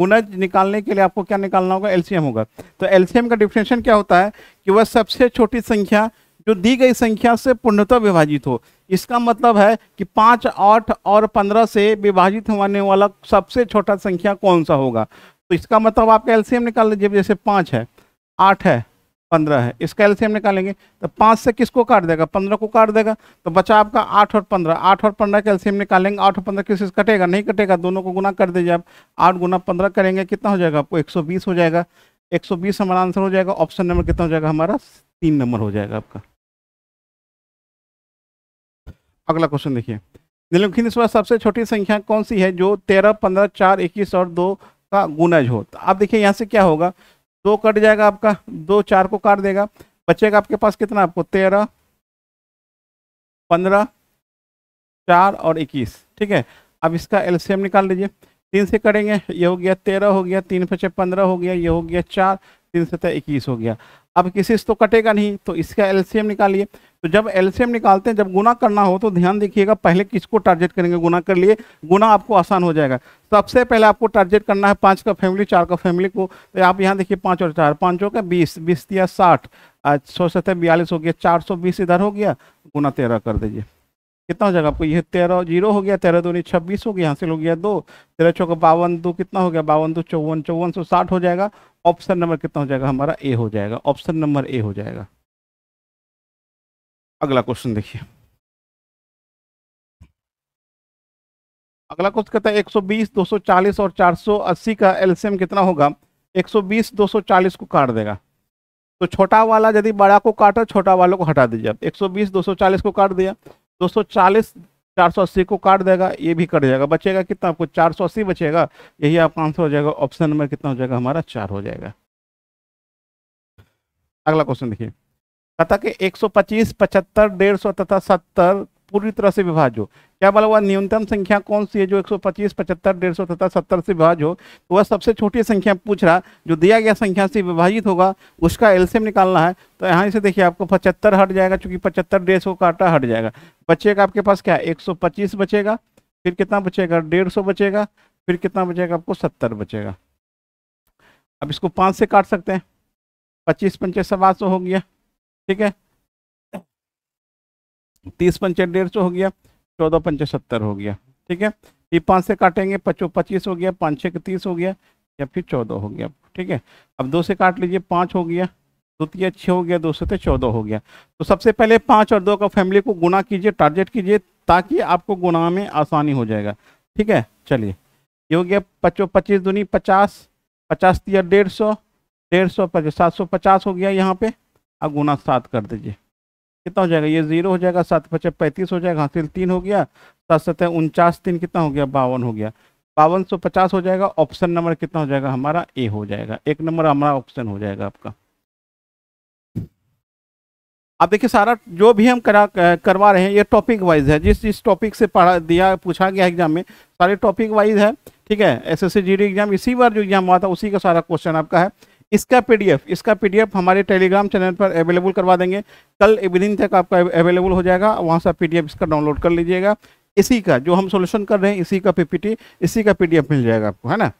गुणज निकालने के लिए आपको क्या निकालना होगा एलसीएम होगा तो एलसीएम का डिफिनेशन क्या होता है कि वह सबसे छोटी संख्या जो दी गई संख्या से पूर्णतः विभाजित हो इसका मतलब है कि पाँच आठ और पंद्रह से विभाजित होने वाला सबसे छोटा संख्या कौन सा होगा तो इसका मतलब आपका एल्सियम निकाल लीजिए जैसे पाँच है आठ है पंद्रह है इसका एल्सियम निकालेंगे तो पाँच से किसको काट देगा पंद्रह को काट देगा तो बचा आपका आठ और पंद्रह आठ और पंद्रह का एल्सियम निकालेंगे आठ और पंद्रह किस से कटेगा नहीं कटेगा दोनों को गुना कर दीजिए आप आठ गुना पंद्रह करेंगे कितना हो जाएगा आपको एक सौ बीस हो जाएगा एक सौ बीस हमारा आंसर हो जाएगा ऑप्शन नंबर कितना हो जाएगा हमारा तीन नंबर हो जाएगा आपका अगला क्वेश्चन देखिए निम्नलिखित सबसे छोटी संख्या कौन सी है जो तेरह पंद्रह चार इक्कीस और दो का गुनाज हो तो आप देखिए यहाँ से क्या होगा दो कट जाएगा आपका दो चार को काट देगा बचेगा आपके पास कितना आपको तेरह पंद्रह चार और इक्कीस ठीक है अब इसका एलसीएम निकाल लीजिए तीन से करेंगे ये हो गया तेरह हो गया तीन पचे पंद्रह हो गया ये हो गया चार तीन से सतह इक्कीस हो गया अब किसी से तो कटेगा नहीं तो इसका एलसीएम निकालिए तो जब एलसीएम निकालते हैं जब गुना करना हो तो ध्यान देखिएगा पहले किसको टारगेट करेंगे गुना कर लिए गुना आपको आसान हो जाएगा सबसे पहले आपको टारगेट करना है पाँच का फैमिली चार का फैमिली को तो आप यहाँ देखिए पाँच और चार पाँचों का बीस बीस दिया साठ सौ सत्तर बयालीस हो गया चार सौ बीस इधर हो गया गुना तेरह कर दीजिए कितना हो जाएगा आपको यह तेरह जीरो हो गया तेरह दो नहीं छब्बीस हो गया हासिल हो गया दो तेरह चौका बावन दो कितना हो गया बावन दो चौवन चौवन सौ साठ हो जाएगा ऑप्शन नंबर कितना हो जाएगा हमारा ए हो जाएगा ऑप्शन नंबर ए हो जाएगा अगला क्वेश्चन देखिए अगला क्वेश्चन कहता है 120, 240 और 480 का एलसीएम कितना होगा 120, 240 को काट देगा तो छोटा वाला यदि बड़ा को काटा छोटा वालों को हटा दीजिए 120, 240 को काट दिया 240 सौ चार सौ अस्सी को काट देगा ये भी कट जाएगा बचेगा कितना आपको चार सौ अस्सी बचेगा यही आपका आंसर हो जाएगा ऑप्शन नंबर कितना हो जाएगा हमारा चार हो जाएगा अगला क्वेश्चन देखिए कहता कि 125, 75, 150 तथा 70 पूरी तरह से विभाज हो क्या बोला मतलब हुआ न्यूनतम संख्या कौन सी है जो 125, 75, सौ तथा सत्तर से विभाज हो तो वह सबसे छोटी संख्या पूछ रहा जो दिया गया संख्या से विभाजित होगा उसका एल्सियम निकालना है तो यहाँ से देखिए आपको 75 हट जाएगा क्योंकि 75 डेढ़ सौ का आटा हट जाएगा बचेगा आपके पास क्या एक बचेगा फिर कितना बचेगा डेढ़ सौ बचेगा फिर कितना बचेगा आपको सत्तर बचेगा अब इसको पाँच से काट सकते हैं पच्चीस पंचायत सवा सौ हो गया ठीक है तीस पंचे डेढ़ सौ हो गया चौदह पंचे सत्तर हो गया ठीक है ये पाँच से काटेंगे पचो पच्चीस हो गया पाँच छः तीस हो गया या फिर चौदह हो गया ठीक है अब दो से काट लीजिए पाँच हो गया दो तीन छः हो गया दो सौ तो चौदह हो गया तो सबसे पहले पाँच और दो का फैमिली को गुना कीजिए टारगेट कीजिए ताकि आपको गुना में आसानी हो जाएगा ठीक है चलिए ये हो गया पचो पच्चीस दुनी पचास पचास तीस डेढ़ सौ डेढ़ सौ सात सौ पचास हो गया यहाँ पे अब गुना सात कर दीजिए कितना हो जाएगा ये जीरो हो जाएगा सात पचास पैंतीस हो जाएगा हासिल तीन हो गया सात सतह उनचास तीन कितना हो गया बावन हो गया बावन सौ पचास हो जाएगा ऑप्शन नंबर कितना हो जाएगा हमारा ए हो जाएगा एक नंबर हमारा ऑप्शन हो जाएगा आपका आप देखिए सारा जो भी हम करा करवा रहे हैं ये टॉपिक वाइज है जिस जिस टॉपिक से पढ़ा दिया पूछा गया एग्जाम में सारे टॉपिक वाइज है ठीक है एस एस एग्जाम इसी बार जो एग्जाम हुआ था उसी का सारा क्वेश्चन आपका है इसका पीडीएफ इसका पीडीएफ हमारे टेलीग्राम चैनल पर अवेलेबल करवा देंगे कल इवनिंग तक आपका अवेलेबल हो जाएगा वहाँ से आप पीडीएफ इसका डाउनलोड कर लीजिएगा इसी का जो हम सोल्यूशन कर रहे हैं इसी का पीपीटी इसी का पीडीएफ मिल जाएगा आपको है ना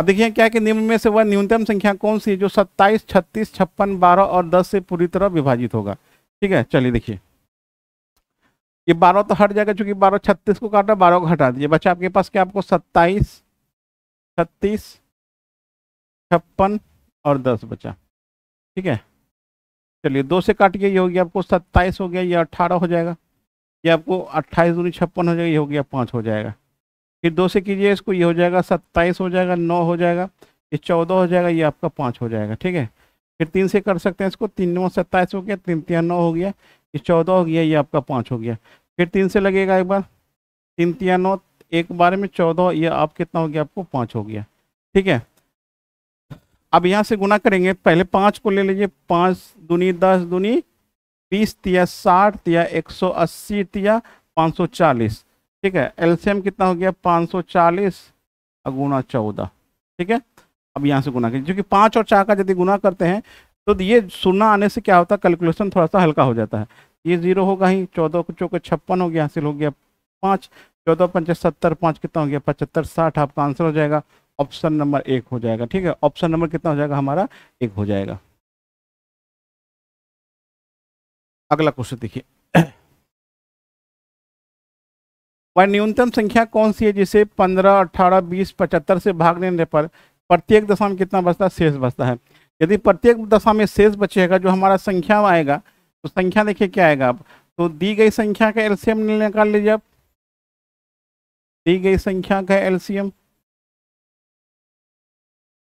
अब देखिए क्या कि निम्न में से वह न्यूनतम संख्या कौन सी है जो सत्ताईस छत्तीस छप्पन बारह और दस से पूरी तरह विभाजित होगा ठीक है चलिए देखिए ये बारह तो हट जाएगा चूंकि बारह छत्तीस को काटा बारह को हटा दीजिए बच्चा आपके पास क्या आपको सत्ताईस छत्तीस छप्पन और दस बचा ठीक है चलिए दो से काटिए ये हो गया आपको सत्ताईस हो गया ये अट्ठारह हो जाएगा ये आपको अट्ठाईस दूनी छप्पन हो जाएगा ये हो गया पाँच हो जाएगा फिर दो से कीजिए इसको ये हो जाएगा सत्ताईस हो जाएगा नौ हो जाएगा ये चौदह हो जाएगा ये आपका पाँच हो जाएगा ठीक है फिर तीन से कर सकते हैं इसको तीन नौ सत्ताईस हो गया तीन तिया नौ हो गया ये चौदह हो गया ये आपका पाँच हो गया फिर तीन से लगेगा एक बार तीन तिया नौ एक बार में चौदह ये आप कितना हो गया आपको पाँच हो गया ठीक है अब यहाँ से गुना करेंगे पहले पाँच को ले लीजिए पाँच दूनी दस दूनी बीस तिया साठ तिया एक सौ अस्सी तिया पाँच सौ चालीस ठीक है एलसीएम कितना हो गया पाँच सौ चालीस गुना चौदह ठीक है अब यहाँ से गुना कीजिए क्योंकि पाँच और चार का यदि गुना करते हैं तो ये सुना आने से क्या होता है कैलकुलेशन थोड़ा सा हल्का हो जाता है ये जीरो होगा ही चौदह को चौके छप्पन हो गया हासिल हो गया पाँच चौदह पंच सत्तर पाँच कितना हो गया पचहत्तर साठ आपका आंसर हो जाएगा ऑप्शन नंबर एक हो जाएगा ठीक है ऑप्शन नंबर कितना हो जाएगा हमारा एक हो जाएगा अगला क्वेश्चन देखिए वह न्यूनतम संख्या कौन सी है जिसे 15, 18, 20, 75 से भाग लेने पर प्रत्येक दशा में कितना बचता है शेष बचता है यदि प्रत्येक दशा में शेष बचेगा जो हमारा संख्या आएगा तो संख्या देखिए क्या आएगा आप तो दी गई संख्या का एलसीएम निकाल लीजिए आप दी गई संख्या का एलसीएम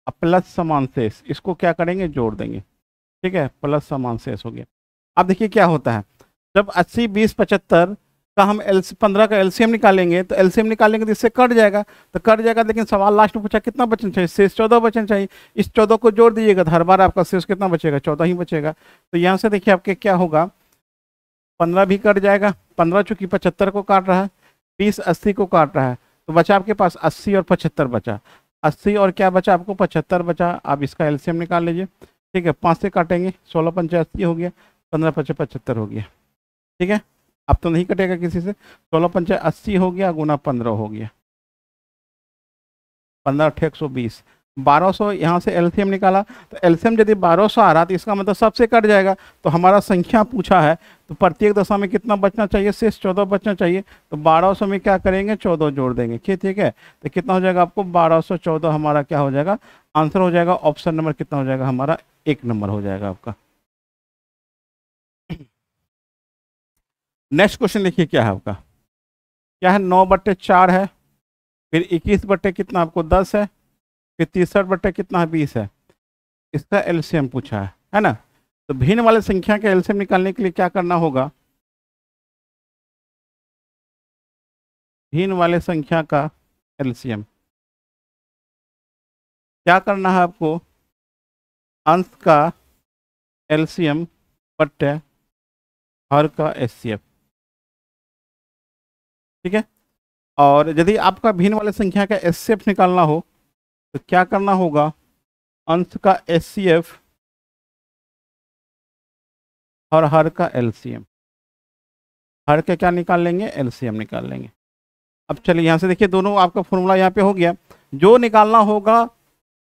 अब प्लस समान शेष इसको क्या करेंगे जोड़ देंगे ठीक है प्लस समान शेष हो गया अब देखिए क्या होता है जब अस्सी बीस पचहत्तर का हम एल पंद्रह का एलसीएम निकालेंगे तो एलसीएम निकालेंगे तो इससे कट जाएगा तो कट जाएगा लेकिन सवाल लास्ट में पूछा कितना बचन चाहिए शेष चौदह बचन चाहिए इस चौदह को जोड़ दीजिएगा तो हर बार आपका शेष कितना बचेगा चौदह ही बचेगा तो यहाँ से देखिए आपके क्या होगा पंद्रह भी कट जाएगा पंद्रह चूंकि पचहत्तर को काट रहा है बीस अस्सी को काट रहा है तो बचा आपके पास अस्सी और पचहत्तर बचा अस्सी और क्या बचा आपको पचहत्तर बचा आप इसका एलसीएम निकाल लीजिए ठीक है पाँच से काटेंगे सोलह पंचा अस्सी हो गया पंद्रह पंचा पचहत्तर हो गया ठीक है अब तो नहीं कटेगा किसी से सोलह पंचा अस्सी हो गया गुना पंद्रह हो गया पंद्रह अठे एक सौ बीस बारह सौ यहाँ से एल्थियम निकाला तो एल्थियम यदि बारह सौ आ रहा तो इसका मतलब सबसे कट जाएगा तो हमारा संख्या पूछा है तो प्रत्येक दशा में कितना बचना चाहिए शेष चौदह बचना चाहिए तो बारह सौ में क्या करेंगे चौदह जोड़ देंगे ठीक ठीक है तो कितना हो जाएगा आपको बारह सौ चौदह हमारा क्या हो जाएगा आंसर हो जाएगा ऑप्शन नंबर कितना हो जाएगा हमारा एक नंबर हो जाएगा आपका नेक्स्ट क्वेश्चन देखिए क्या है आपका क्या है नौ बट्टे चार है फिर इक्कीस बट्टे कितना आपको दस है कि तिरसठ बटे कितना है बीस है इसका एलसीएम पूछा है है ना तो भिन्न वाले संख्या के एलसीएम निकालने के लिए क्या करना होगा भिन्न वाले संख्या का एलसीएम क्या करना है आपको अंश का एलसीएम बटे हर का एचसीएफ ठीक है और यदि आपका भिन्न वाले संख्या का एचसीएफ निकालना हो तो क्या करना होगा अंश का एस और हर का एल हर का क्या निकाल लेंगे एल निकाल लेंगे अब चलिए यहाँ से देखिए दोनों आपका फॉर्मूला यहाँ पे हो गया जो निकालना होगा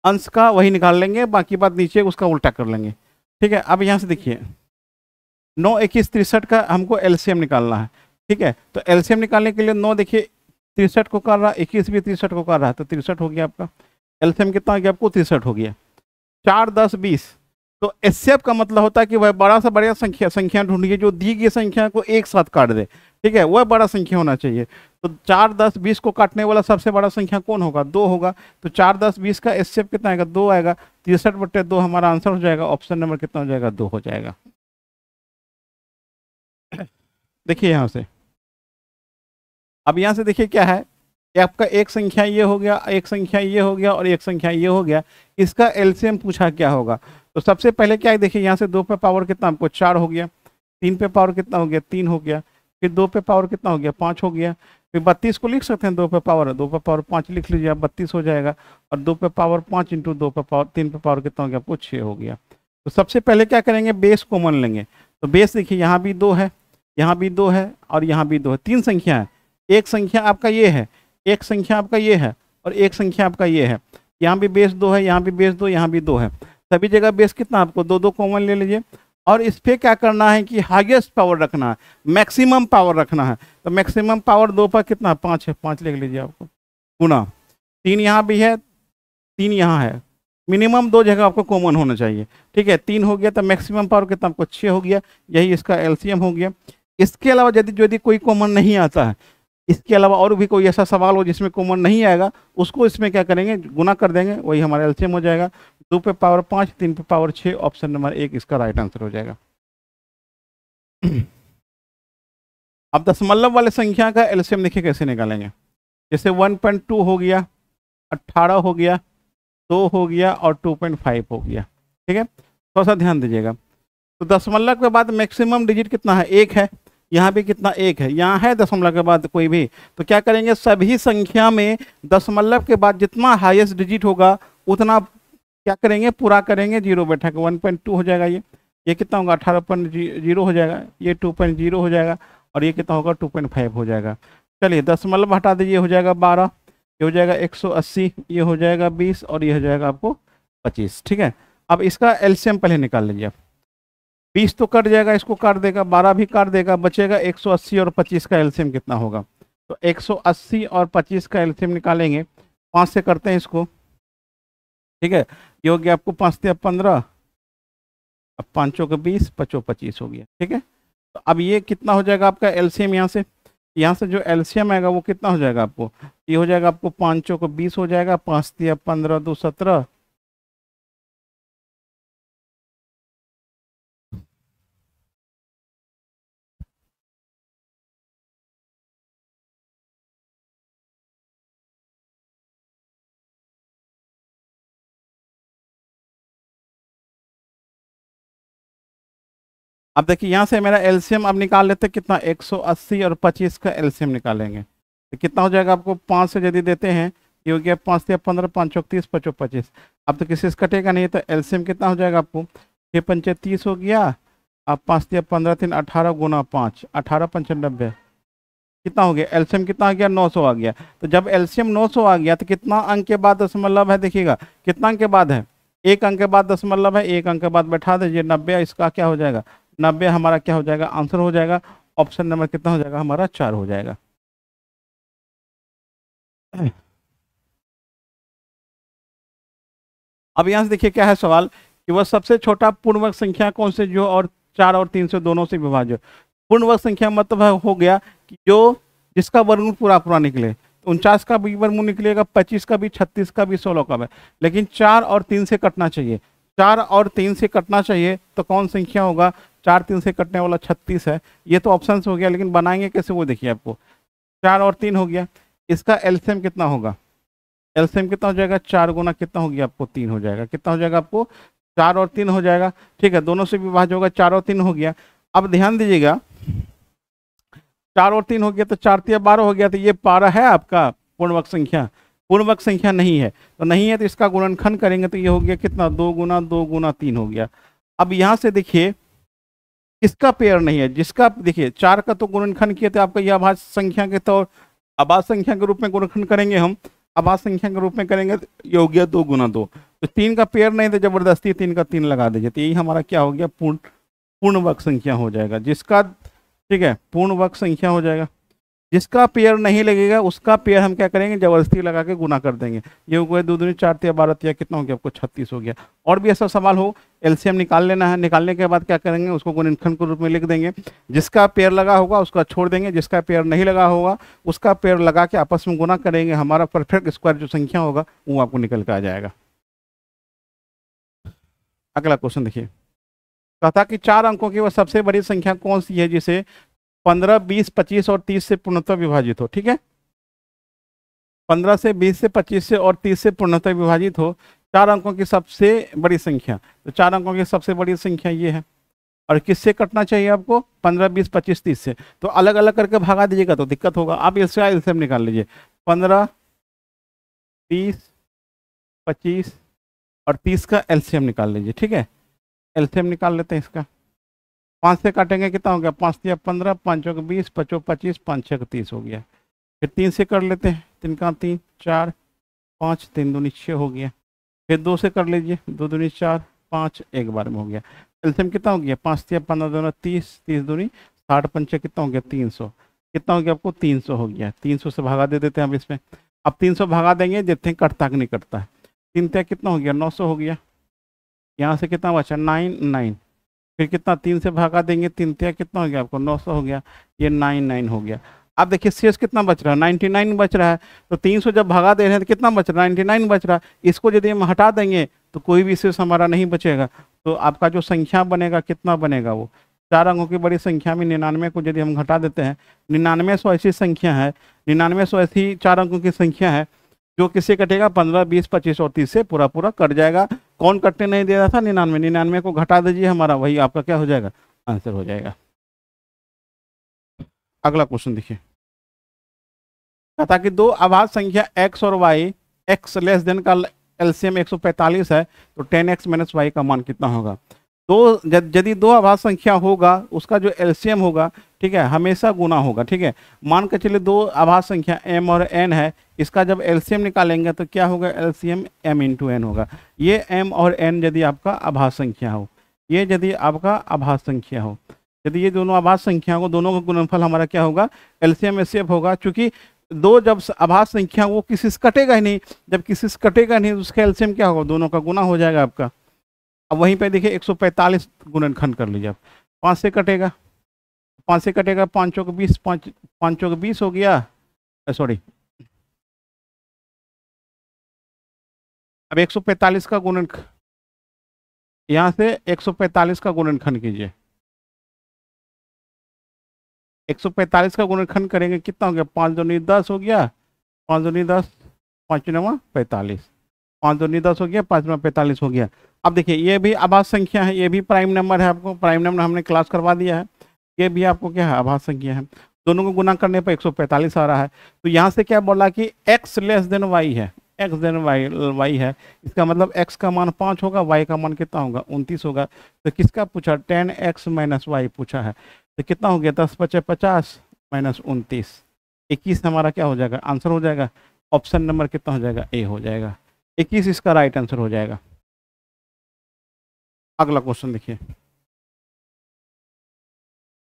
अंश का वही निकाल लेंगे बाकी बात नीचे उसका उल्टा कर लेंगे ठीक है अब यहाँ से देखिए नौ इक्कीस तिरसठ का हमको एलसीएम निकालना है ठीक है तो एलसीएम निकालने के लिए नौ देखिए तिरसठ को कर रहा है इक्कीस भी तिरसठ को कर रहा है तो तिरसठ हो गया आपका एल्सियम कितना हो गया आपको तिरसठ हो गया चार दस बीस तो एस का मतलब होता है कि वह बड़ा सा बढ़िया संख्या संख्या ढूंढिए जो दी गई संख्या को एक साथ काट दे ठीक है वह बड़ा संख्या होना चाहिए तो चार दस बीस को काटने वाला सबसे बड़ा संख्या कौन होगा दो होगा तो चार दस बीस का एस कितना आएगा दो आएगा तिरसठ बट्टे दो हमारा आंसर हो जाएगा ऑप्शन नंबर कितना हो जाएगा दो हो जाएगा देखिए यहाँ से अब यहाँ से देखिए क्या है कि आपका एक संख्या ये हो गया एक संख्या ये हो गया और एक संख्या ये हो गया इसका एलसीएम पूछा क्या होगा तो सबसे पहले क्या है देखिए यहाँ से दो पे पावर कितना हमको चार हो गया तीन पे पावर कितना हो गया तीन हो गया फिर दो पे पावर कितना हो गया पाँच हो गया फिर बत्तीस को लिख सकते हैं दो पे पावर दो पे पावर पाँच लिख लीजिए आप बत्तीस हो जाएगा और दो पे पावर पाँच इंटू दो पे पावर तीन पे पावर कितना हो गया आपको छः हो गया तो सबसे पहले क्या करेंगे बेस कॉमन लेंगे तो बेस देखिए यहाँ भी दो है यहाँ भी दो है और यहाँ भी दो है तीन संख्या है एक संख्या आपका ये है एक संख्या आपका ये है और एक संख्या आपका ये है यहाँ भी बेस दो है यहाँ भी बेस दो यहाँ भी दो है सभी जगह बेस कितना आपको दो दो कॉमन ले लीजिए और इस पर क्या करना है कि हाइएस्ट पावर रखना है मैक्सिमम पावर रखना है तो मैक्सिमम पावर दो पर कितना पाँच है पाँच लिख लीजिए आपको गुना तीन यहाँ भी है तीन यहाँ है मिनिमम दो जगह आपको कॉमन होना चाहिए ठीक है तीन हो गया तो मैक्सिमम पावर कितना आपको छः हो गया यही इसका एल्सियम हो गया इसके अलावा यदि यदि कोई कॉमन नहीं आता है इसके अलावा और भी कोई ऐसा सवाल हो जिसमें कॉमन नहीं आएगा उसको इसमें क्या करेंगे गुना कर देंगे वही हमारा एल्शियम हो जाएगा दो पे पावर पाँच तीन पे पावर छः ऑप्शन नंबर एक इसका राइट आंसर हो जाएगा अब दशमलव वाले संख्या का एल्शियम देखिए कैसे निकालेंगे जैसे 1.2 हो गया 18 हो गया 2 हो गया और 2.5 हो गया ठीक है थोड़ा सा ध्यान दीजिएगा तो दशमलव के बाद मैक्सिमम डिजिट कितना है एक है यहाँ पे कितना एक है यहाँ है दशमलव के बाद कोई भी तो क्या करेंगे सभी संख्या में दशमलव के बाद जितना हाईएस्ट डिजिट होगा उतना क्या करेंगे पूरा करेंगे जीरो बैठा के वन पॉइंट टू हो जाएगा ये ये कितना होगा अठारह पॉइंट जीरो हो जाएगा ये टू पॉइंट जीरो हो जाएगा और ये कितना होगा टू पॉइंट फाइव हो जाएगा चलिए दशमलव हटा दीजिए हो जाएगा बारह ये हो जाएगा एक सौ अस्सी ये हो जाएगा बीस और ये हो जाएगा आपको पच्चीस ठीक है अब इसका एल्शियम पहले निकाल लीजिए आप बीस तो कट जाएगा इसको काट देगा बारह भी काट देगा बचेगा एक सौ अस्सी और पच्चीस का एल्सियम कितना होगा तो एक सौ अस्सी और पच्चीस का एल्सियम निकालेंगे पाँच से करते हैं इसको ठीक है ये हो गया आपको पाँच अब पंद्रह अब पाँचों का बीस पचों पच्चीस हो गया ठीक है तो अब ये कितना हो जाएगा आपका एल्सियम यहाँ से यहाँ से जो एल्सीयम आएगा वो कितना हो जाएगा आपको ये हो जाएगा आपको पाँचों का बीस हो जाएगा पाँच अब पंद्रह दो सत्रह अब देखिए यहाँ से मेरा एल्शियम अब निकाल लेते कितना 180 और 25 का एल्शियम निकालेंगे तो कितना हो जाएगा आपको पाँच से यदि देते हैं ये हो गया पाँच से पंद्रह पाँच चौक तीस पचो पच्चीस अब तो किसी से कटेगा नहीं तो एल्सियम कितना हो जाएगा आपको छः पंचे तीस हो गया अब पाँच या पंद्रह तीन अठारह गुना पाँच अठारह पंचानब्बे कितना हो गया एल्शियम कितना आ गया सौ आ गया तो जब एल्शियम सौ आ गया तो कितना अंक के बाद दशमलव है देखिएगा कितना अंक के बाद है एक अंक के बाद दशमलव है एक अंक के बाद बैठा दीजिए नब्बे इसका क्या हो जाएगा नब्बे हमारा क्या हो जाएगा आंसर हो जाएगा ऑप्शन नंबर कितना हो जाएगा हमारा चार हो जाएगा अब यहां से देखिए क्या है सवाल कि वह सबसे छोटा पूर्णवर्ग संख्या कौन से जो और चार और तीन से दोनों से विभाज्य पूर्णवर्ग संख्या मतलब हो गया कि जो जिसका वर्गमूल पूरा पूरा निकले उनचास का भी वर्गमूल निकलेगा पच्चीस का भी छत्तीस का भी सोलह का भी लेकिन चार और तीन से कटना चाहिए चार और तीन से कटना चाहिए तो कौन संख्या होगा चार तीन से कटने वाला छत्तीस है ये तो ऑप्शन हो गया लेकिन बनाएंगे कैसे वो देखिए आपको चार और तीन हो गया इसका एल्सियम कितना होगा एल्सियम कितना हो जाएगा चार गुना कितना हो गया आपको तीन हो जाएगा कितना हो जाएगा आपको चार और तीन हो जाएगा ठीक है दोनों से विभाज होगा चार और तीन हो गया अब ध्यान दीजिएगा चार और तीन हो गया तो चार तीन बारह हो गया तो ये बारह है आपका पूर्णवक संख्या पूर्णवक संख्या नहीं है तो नहीं है तो इसका गुणनखंड करेंगे तो ये हो गया कितना दो गुना दो गुना तीन हो गया अब यहाँ से देखिए किसका पेयर नहीं है जिसका देखिए चार का तो गुणनखंड किए थे आपका यह आभास संख्या के तौर आभास संख्या के रूप में गुणनखंड करेंगे हम आभास संख्या के रूप में करेंगे योग्य दो गुना दो तो तीन का पेयर नहीं था जबरदस्ती तीन का तीन लगा दीजिए तो यही हमारा क्या हो गया पूर्ण पूर्ण वर्ग संख्या हो जाएगा जिसका ठीक है पूर्ण वर्ग संख्या हो जाएगा जिसका पेयर नहीं लगेगा उसका पेयर हम क्या करेंगे जबरदस्ती लगा के गुना कर देंगे ये हो गया दो दूनी चार तिया बारह तिया कितना हो गया आपको छत्तीस हो गया और भी ऐसा सवाल हो एलसीएम निकाल लेना है निकालने के बाद क्या करेंगे उसको गुणनखंड के रूप में लिख देंगे जिसका पेयर लगा होगा उसका छोड़ देंगे जिसका पेयर नहीं लगा होगा उसका पेयर लगा के आपस में गुना करेंगे हमारा परफेक्ट स्क्वायर जो संख्या होगा वो आपको निकल कर आ जाएगा अगला क्वेश्चन देखिए कहता कि चार अंकों की वह सबसे बड़ी संख्या कौन सी है जिसे पंद्रह बीस पच्चीस और तीस से पूर्णतः विभाजित हो ठीक है पंद्रह से बीस से पच्चीस से और तीस से पूर्णतः विभाजित हो चार अंकों की सबसे बड़ी संख्या तो चार अंकों की सबसे बड़ी संख्या ये है और किससे कटना चाहिए आपको पंद्रह बीस पच्चीस तीस से तो अलग अलग करके भागा दीजिएगा तो दिक्कत होगा आप इसका एल्सियम निकाल लीजिए पंद्रह बीस पच्चीस और तीस का एल्सीयम निकाल लीजिए ठीक है एल्सीयम निकाल लेते हैं इसका पाँच से काटेंगे कितना हो गया पाँच तीन पंद्रह पाँचों के बीस पचों पच्चीस पाँच छः का तीस हो गया फिर तीन से कर लेते हैं तीन का तीन चार पाँच तीन दूनी छः हो गया फिर दो से कर लीजिए दो दूनी चार पाँच एक बार में हो गया एल्सियम कितना हो गया पाँच तीन पंद्रह दोनों तीस तीस दूनी साठ पंच कितना हो गया तीन सौ कितना हो गया आपको तीन सौ हो गया तीन सौ से भागा दे देते हैं हम इसमें अब तीन सौ भागा देंगे देखते हैं कटता कि नहीं कटता है तीन तय कितना हो गया नौ सौ हो गया यहाँ से कितना बचा नाइन नाइन फिर कितना तीन से भागा देंगे तीन त्या कितना हो गया आपको नौ सौ हो गया ये नाइन नाइन हो गया अब देखिए शेष कितना बच रहा है नाइन्टी नाइन बच रहा है तो तीन सौ जब भागा दे रहे हैं तो कितना बच रहा है नाइन्टी नाइन बच रहा है इसको यदि हम हटा देंगे तो कोई भी शेष हमारा नहीं बचेगा तो आपका जो संख्या बनेगा कितना बनेगा वो चार अंगों की बड़ी संख्या में निन्यानवे को यदि हम घटा देते हैं निन्यानवे सौ ऐसी संख्या है निन्यानवे सौ ऐसी चार अंकों की संख्या है जो किससे कटेगा पंद्रह बीस पच्चीस और तीस से पूरा पूरा कट जाएगा कौन कट्टे नहीं दे रहा था निन्यानवे निन्यानवे को घटा दीजिए हमारा वही आपका क्या हो जाएगा आंसर हो जाएगा अगला क्वेश्चन देखिए कहता कि दो आभाज संख्या एक्स और वाई एक्स लेस देन का एलसीएम 145 है तो टेन एक्स माइनस वाई का मान कितना होगा दो यदि दो आभास संख्या होगा उसका जो एलसीएम होगा ठीक है हमेशा गुना होगा ठीक है मान के चलिए दो आभास संख्या एम और एन है इसका जब एलसीएम निकालेंगे तो क्या होगा एलसीएम एम इंटू एन होगा ये एम और एन यदि आपका आभास संख्या हो ये यदि आपका आभास संख्या हो यदि ये दोनों आभास संख्या हो दोनों का गुणनफल हमारा क्या होगा एलसीएम एसीएफ होगा चूंकि दो जब आभास संख्या वो किसी से कटेगा ही नहीं जब किसी से कटेगा नहीं तो उसका एलसीएम क्या होगा दोनों का गुना हो जाएगा आपका अब वहीं पे देखिए 145 गुणनखंड कर लीजिए आप पाँच से कटेगा पाँच से कटेगा पाँच चौक बीस पाँच पाँच चौक बीस हो गया सॉरी अब 145 का गुणन यहाँ से 145 का गुणनखंड कीजिए 145 का गुणनखंड करेंगे कितना हो गया पाँच दो नी दस हो गया पाँच दो नी दस पाँच नवा पैंतालीस पाँच दो दस हो गया पाँच में पैंतालीस हो गया अब देखिए ये भी आभास संख्या है ये भी प्राइम नंबर है आपको प्राइम नंबर हमने क्लास करवा दिया है ये भी आपको क्या है आभास संख्या है दोनों को गुना करने पर 145 आ रहा है तो यहाँ से क्या बोला कि x लेस देन y है x देन y वाई है इसका मतलब x का मान पाँच होगा y का मान कितना होगा उनतीस होगा तो किसका पूछा टेन एक्स माइनस वाई पूछा है तो कितना हो गया दस पचे पचास माइनस उनतीस इक्कीस हमारा क्या हो जाएगा आंसर हो जाएगा ऑप्शन नंबर कितना हो जाएगा ए हो जाएगा इक्कीस इसका राइट आंसर हो जाएगा अगला क्वेश्चन देखिए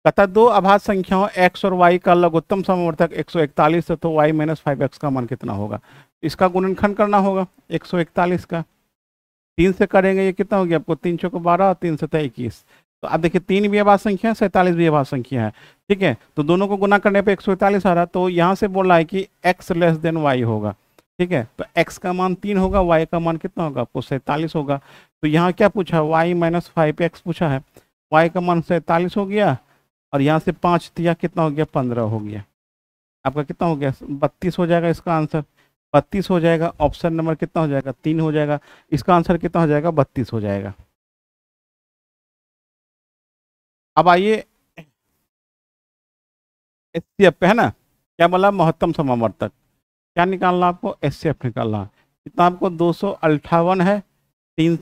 कथा दो अभाज्य संख्याओं एक्स और वाई का लघुत्तम समवर्धक 141 है तो वाई माइनस फाइव एक्स का मान कितना होगा इसका गुणनखंड करना होगा 141 का तीन से करेंगे ये कितना होगी आपको तीन को बारह और तीन सतह तो इक्कीस तो आप देखिए तीन भी आभा संख्या है सैंतालीस भी आभा संख्या है ठीक है तो दोनों को गुना करने पर एक आ रहा तो यहाँ से बोल रहा है कि एक्स लेस देन वाई होगा ठीक है तो x का मान तीन होगा y का मान कितना होगा आपको सैंतालीस होगा तो यहाँ क्या पूछा y माइनस फाइव एक्स पूछा है y का मान सैंतालीस हो गया और यहाँ से पाँच दिया कितना हो गया पंद्रह हो गया आपका कितना हो गया बत्तीस हो जाएगा इसका आंसर बत्तीस हो जाएगा ऑप्शन नंबर कितना हो जाएगा तीन हो जाएगा इसका आंसर कितना हो जाएगा बत्तीस हो जाएगा अब आइए एस पे है ना क्या बोला महत्तम समावर्तक क्या निकालना आपको एस निकालना कितना आपको दो है तीन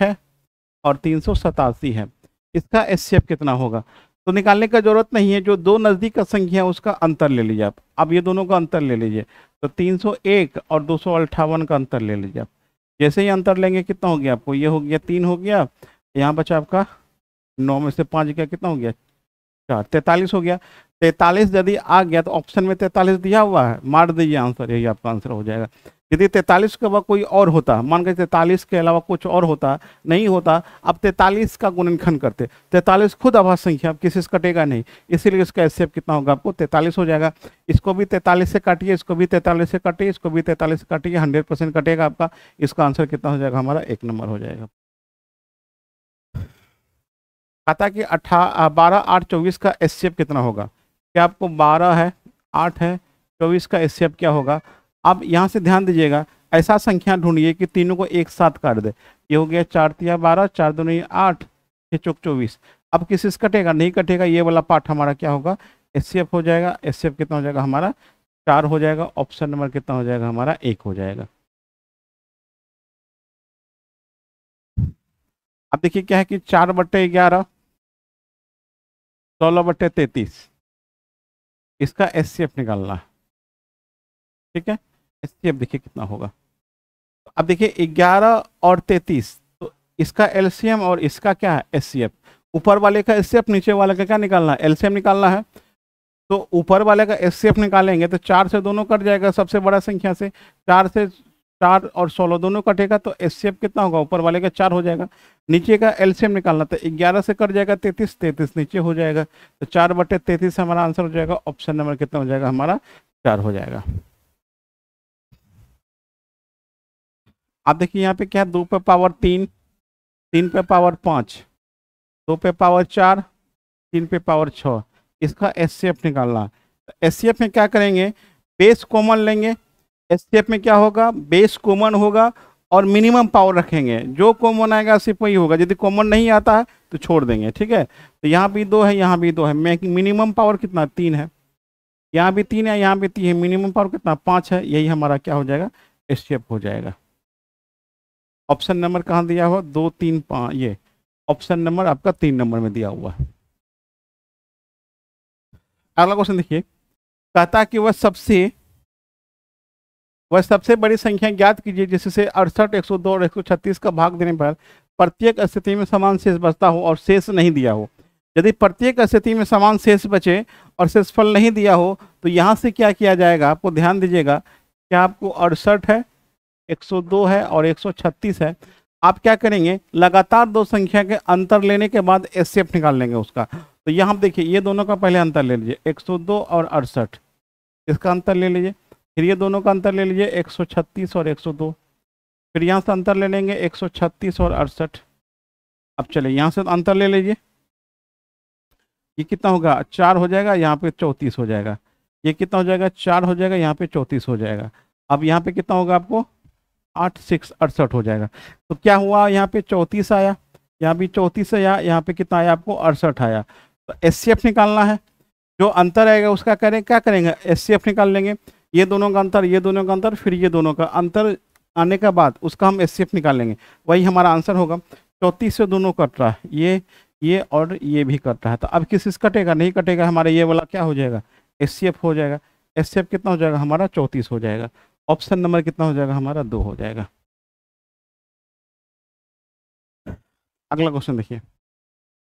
है और तीन है इसका एस कितना होगा तो निकालने का जरूरत नहीं है जो दो नज़दीक का संख्या है उसका अंतर ले लीजिए आप अब ये दोनों का अंतर ले लीजिए तो 301 और दो का अंतर ले लीजिए आप जैसे ही अंतर लेंगे कितना हो गया आपको ये हो गया तीन हो गया यहाँ बचा आपका नौ में से पाँच गया कितना हो गया चार तैंतालीस हो गया तैतालीस यदि आ गया तो ऑप्शन में तैतालीस दिया हुआ है मार दीजिए आंसर यही आपका आंसर हो जाएगा यदि तैतालीस के अलावा कोई और होता मान के तैतालीस के अलावा कुछ और होता नहीं होता अब तैतालीस का गुणनखंड करते तैतालीस खुद आभास संख्या किसी से कटेगा नहीं इसीलिए इसका एस कितना होगा आपको तैतालीस हो जाएगा इसको भी तैतालीस से काटिए इसको भी तैतालीस से काटिए इसको भी तैतालीस से काटिए हंड्रेड परसेंट कटेगा आपका इसका आंसर कितना हो जाएगा हमारा एक नंबर हो जाएगा खाता कि अठा बारह आठ चौबीस का एस कितना होगा कि आपको बारह है आठ है चौबीस का एस क्या होगा आप यहाँ से ध्यान दीजिएगा ऐसा संख्या ढूंढिए कि तीनों को एक साथ काट दे ये हो गया चार तिया बारह चार दो नहीं आठ छः चौक चौबीस अब किसी से कटेगा नहीं कटेगा ये वाला पार्ट हमारा क्या होगा एस हो जाएगा एस कितना हो जाएगा हमारा चार हो जाएगा ऑप्शन नंबर कितना हो जाएगा हमारा एक हो जाएगा अब देखिए क्या है कि चार बट्टे ग्यारह सोलह बट्टे तैतीस इसका एस सी एफ निकालना है ठीक है एस सी एफ देखिए कितना होगा तो अब देखिए ग्यारह और तैतीस तो इसका एल सी एम और इसका क्या है एस सी एफ ऊपर वाले का एस सी एफ नीचे वाले का क्या निकालना है एल सी एम निकालना है तो ऊपर वाले का एस सी एफ निकालेंगे तो चार से दोनों कट जाएगा सबसे बड़ा संख्या से चार से चार और सोलह दोनों कटेगा तो एस कितना होगा ऊपर वाले का चार हो जाएगा नीचे का एलसीएम निकालना तो ग्यारह से कट जाएगा तैतीस तैतीस नीचे हो जाएगा तो चार बटे तैतीस हमारा आंसर हो जाएगा ऑप्शन नंबर कितना हो जाएगा हमारा चार हो जाएगा आप देखिए यहाँ पे क्या दो पे पावर तीन तीन पे पावर पाँच दो पे पावर चार तीन पे पावर छः इसका एस निकालना एस में क्या करेंगे बेस कॉमन लेंगे एसटीएफ में क्या होगा बेस कॉमन होगा और मिनिमम पावर रखेंगे जो कॉमन आएगा सिर्फ वही होगा यदि कॉमन नहीं आता है तो छोड़ देंगे ठीक है तो यहाँ भी दो है यहाँ भी दो है मिनिमम पावर कितना तीन है यहाँ भी तीन है यहाँ भी तीन है मिनिमम पावर कितना पाँच है यही हमारा क्या हो जाएगा एस हो जाएगा ऑप्शन नंबर कहाँ दिया हुआ दो तीन पाँच ये ऑप्शन नंबर आपका तीन नंबर में दिया हुआ है अगला क्वेश्चन देखिए कहता कि वह सबसे वह सबसे बड़ी संख्या ज्ञात कीजिए जिससे अड़सठ एक और एक का भाग देने पर प्रत्येक स्थिति में समान शेष बचता हो और शेष नहीं दिया हो यदि प्रत्येक स्थिति में समान शेष बचे और शेषफल नहीं दिया हो तो यहाँ से क्या किया जाएगा आपको ध्यान दीजिएगा कि आपको अड़सठ है 102 है और 136 है आप क्या करेंगे लगातार दो संख्या के अंतर लेने के बाद एस निकाल लेंगे उसका तो यहाँ देखिए ये दोनों का पहले अंतर ले लीजिए एक और अड़सठ इसका अंतर ले लीजिए फिर ये दोनों का अंतर ले लीजिए 136 और 102 फिर यहाँ से अंतर ले लेंगे 136 और अड़सठ अब चले यहाँ से तो अंतर ले लीजिए ये कितना होगा चार हो जाएगा यहाँ पे चौंतीस हो जाएगा ये कितना हो जाएगा चार हो जाएगा यहाँ पे चौंतीस हो जाएगा अब यहाँ पे कितना होगा आपको आठ सिक्स अड़सठ हो जाएगा तो क्या हुआ यहाँ पे चौंतीस आया यहाँ भी चौंतीस आया यहाँ पे कितना आया आपको अड़सठ आया तो एस निकालना है जो अंतर आएगा उसका करें क्या करेंगे एस निकाल लेंगे ये दोनों का अंतर ये दोनों का अंतर फिर ये दोनों का अंतर आने का बाद उसका हम एस निकाल लेंगे वही हमारा आंसर होगा चौंतीस से दोनों कट रहा है ये ये और ये भी कट रहा है तो अब किस कटेगा नहीं कटेगा हमारा ये वाला क्या हो जाएगा एस हो जाएगा एस कितना हो जाएगा हमारा चौंतीस हो जाएगा ऑप्शन नंबर कितना हो जाएगा हमारा दो हो जाएगा अगला क्वेश्चन देखिए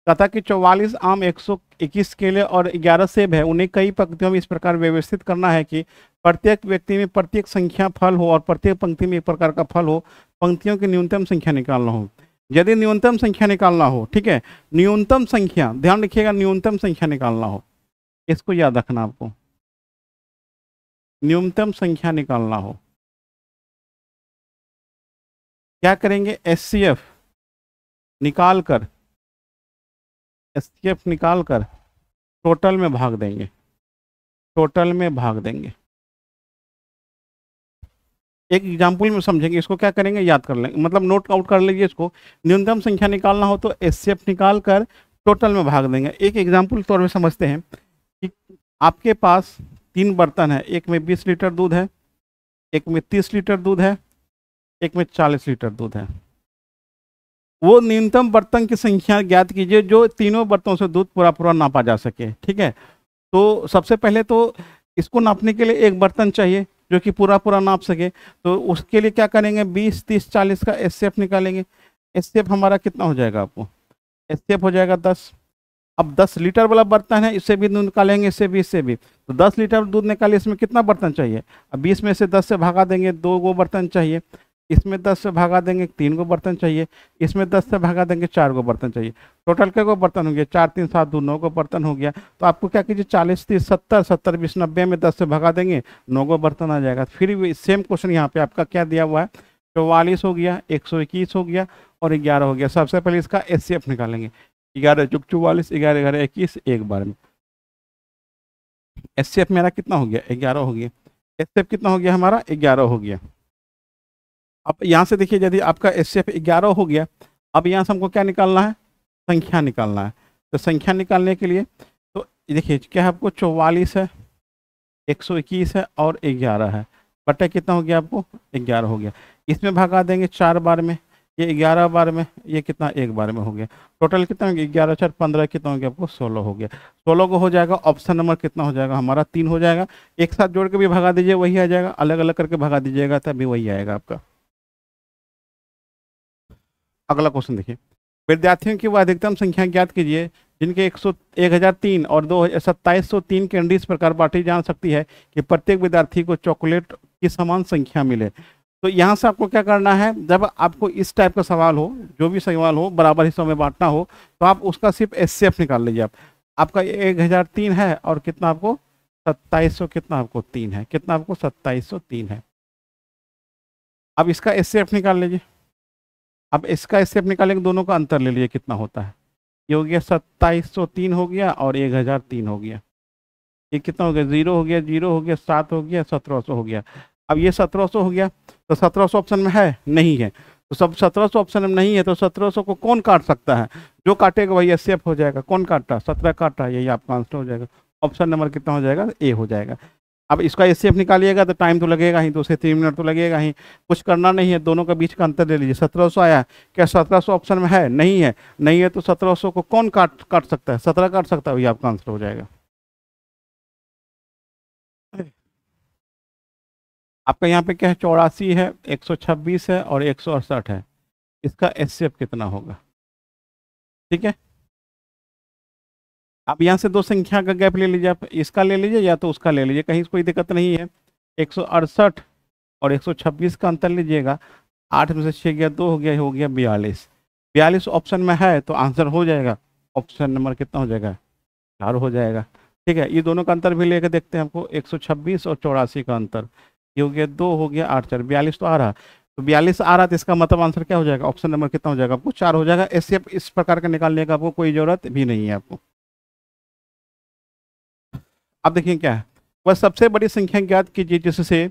तथा कि 44 आम 121 केले और 11 सेब है उन्हें कई पंक्तियों में इस प्रकार व्यवस्थित करना है कि प्रत्येक व्यक्ति में प्रत्येक संख्या फल हो और प्रत्येक पंक्ति में एक प्रकार का फल हो पंक्तियों की न्यूनतम संख्या निकालना हो यदि न्यूनतम संख्या निकालना हो ठीक है न्यूनतम संख्या ध्यान रखिएगा न्यूनतम संख्या निकालना हो इसको याद रखना आपको न्यूनतम संख्या निकालना हो क्या करेंगे एस निकालकर एफ निकाल कर टोटल में भाग देंगे टोटल में भाग देंगे एक एग्जाम्पल में समझेंगे इसको क्या करेंगे याद कर लेंगे मतलब नोट आउट कर लीजिए इसको न्यूनतम संख्या निकालना हो तो एस निकाल कर टोटल में भाग देंगे एक एग्जाम्पल तौर पर समझते हैं कि आपके पास तीन बर्तन है एक में बीस लीटर दूध है एक में तीस लीटर दूध है एक में चालीस लीटर दूध है वो न्यूनतम बर्तन की संख्या ज्ञात कीजिए जो तीनों बर्तनों से दूध पूरा पूरा नापा जा सके ठीक है तो सबसे पहले तो इसको नापने के लिए एक बर्तन चाहिए जो कि पूरा पूरा नाप सके तो उसके लिए क्या करेंगे बीस तीस चालीस का एस निकालेंगे एस हमारा कितना हो जाएगा आपको एस हो जाएगा दस अब 10 लीटर वाला बर्तन है इससे भी दूध निकालेंगे इससे भी इससे भी तो 10 लीटर दूध निकालिए इसमें कितना बर्तन चाहिए अब 20 में से 10 से भागा देंगे दो गो बर्तन चाहिए इसमें दस से भागा देंगे तीन गो बर्तन चाहिए इसमें दस से भागा देंगे चार गो बर्तन चाहिए टोटल के गो बर्तन हो गया चार तीन सात दो नौ गो बर्तन हो गया तो आपको क्या कीजिए चालीस तीस सत्तर सत्तर बीस नब्बे में दस से भागा देंगे नौ गो बर्तन आ जाएगा फिर भी सेम क्वेश्चन यहाँ पे आपका क्या दिया हुआ है चौवालीस हो गया एक सौ इक्कीस हो गया और ग्यारह हो गया सबसे पहले इसका एस निकालेंगे ग्यारह चौक चौवालीस ग्यारह ग्यारह इक्कीस एक बार में एस मेरा कितना हो गया ग्यारह हो गया एस कितना हो गया हमारा ग्यारह हो गया अब यहाँ से देखिए यदि आपका एस सी एफ ग्यारह हो गया अब यहाँ से हमको क्या निकालना है संख्या निकालना है तो संख्या निकालने के लिए तो देखिए क्या आपको चौवालीस है एक सौ इक्कीस है और ग्यारह है बटा कितना हो गया आपको ग्यारह हो गया इसमें भगा देंगे चार बार में ये ग्यारह बार में ये कितना एक बार में हो गया टोटल कितना हो गया ग्यारह चार पंद्रह कितना हो गया आपको सोलह हो गया सोलह को हो जाएगा ऑप्शन नंबर कितना हो जाएगा हमारा तीन हो जाएगा एक साथ जोड़ के भी भगा दीजिए वही आ जाएगा अलग अलग करके भगा दीजिएगा तभी वही आएगा आपका अगला क्वेश्चन देखिए विद्यार्थियों की वह अधिकतम संख्या ज्ञात कीजिए जिनके एक सौ एक हज़ार तीन और दो सत्ताईस सौ तीन कैंडी इस प्रकार बांटी जा सकती है कि प्रत्येक विद्यार्थी को चॉकलेट की समान संख्या मिले तो यहाँ से आपको क्या करना है जब आपको इस टाइप का सवाल हो जो भी सवाल हो बराबर हिस्सों में बांटना हो तो आप उसका सिर्फ एस निकाल लीजिए आप आपका एक हज़ार तीन है और कितना आपको सत्ताईस सौ कितना आपको तीन है कितना आपको सत्ताईस सौ तीन है अब इसका एस निकाल लीजिए अब इसका स्टेप निकालेंगे दोनों का अंतर ले लिए कितना होता है ये हो गया सत्ताईस सौ तीन हो गया और एक हज़ार तीन हो गया ये कितना हो गया जीरो हो गया जीरो हो गया सात हो गया सत्रह सौ हो गया अब ये सत्रह सौ हो गया तो सत्रह सौ ऑप्शन में है नहीं है तो सब सत्रह सौ ऑप्शन में नहीं है तो सत्रह सौ को कौन काट सकता है जो काटेगा वही एस हो जाएगा कौन काट रहा है सत्रह काट रहा है यही आपका आंसर हो जाएगा ऑप्शन नंबर कितना हो जाएगा ए हो जाएगा अब इसका एस निकालिएगा तो टाइम तो लगेगा ही दो से तीन मिनट तो लगेगा ही कुछ करना नहीं है दोनों के बीच का अंतर ले लीजिए सत्रह सौ आया क्या सत्रह सौ ऑप्शन में है नहीं है नहीं है तो सत्रह सौ को कौन काट काट सकता है सत्रह काट सकता है भैया आपका आंसर हो जाएगा आपका यहाँ पे क्या है चौरासी है एक सौ छब्बीस है और एक सौ अड़सठ है इसका एस कितना होगा ठीक है आप यहाँ से दो संख्या का गैप ले लीजिए आप इसका ले लीजिए या तो उसका ले लीजिए कहीं कोई दिक्कत नहीं है एक और एक का अंतर लीजिएगा आठ में से छः गया दो हो गया हो गया बयालीस बयालीस ऑप्शन में है तो आंसर हो जाएगा ऑप्शन नंबर कितना हो जाएगा चार हो जाएगा ठीक है ये दोनों का अंतर भी लेकर देखते हैं हमको 126 और चौरासी का अंतर ये हो गया दो हो गया आठ चार बयालीस तो आ रहा तो बयालीस आ रहा तो इसका मतलब आंसर क्या हो जाएगा ऑप्शन नंबर कितना हो जाएगा आपको चार हो जाएगा ऐसे इस प्रकार का निकालने का आपको कोई ज़रूरत भी नहीं है आपको अब देखिए क्या है वह सबसे बड़ी संख्या ज्ञात कीजिए जिससे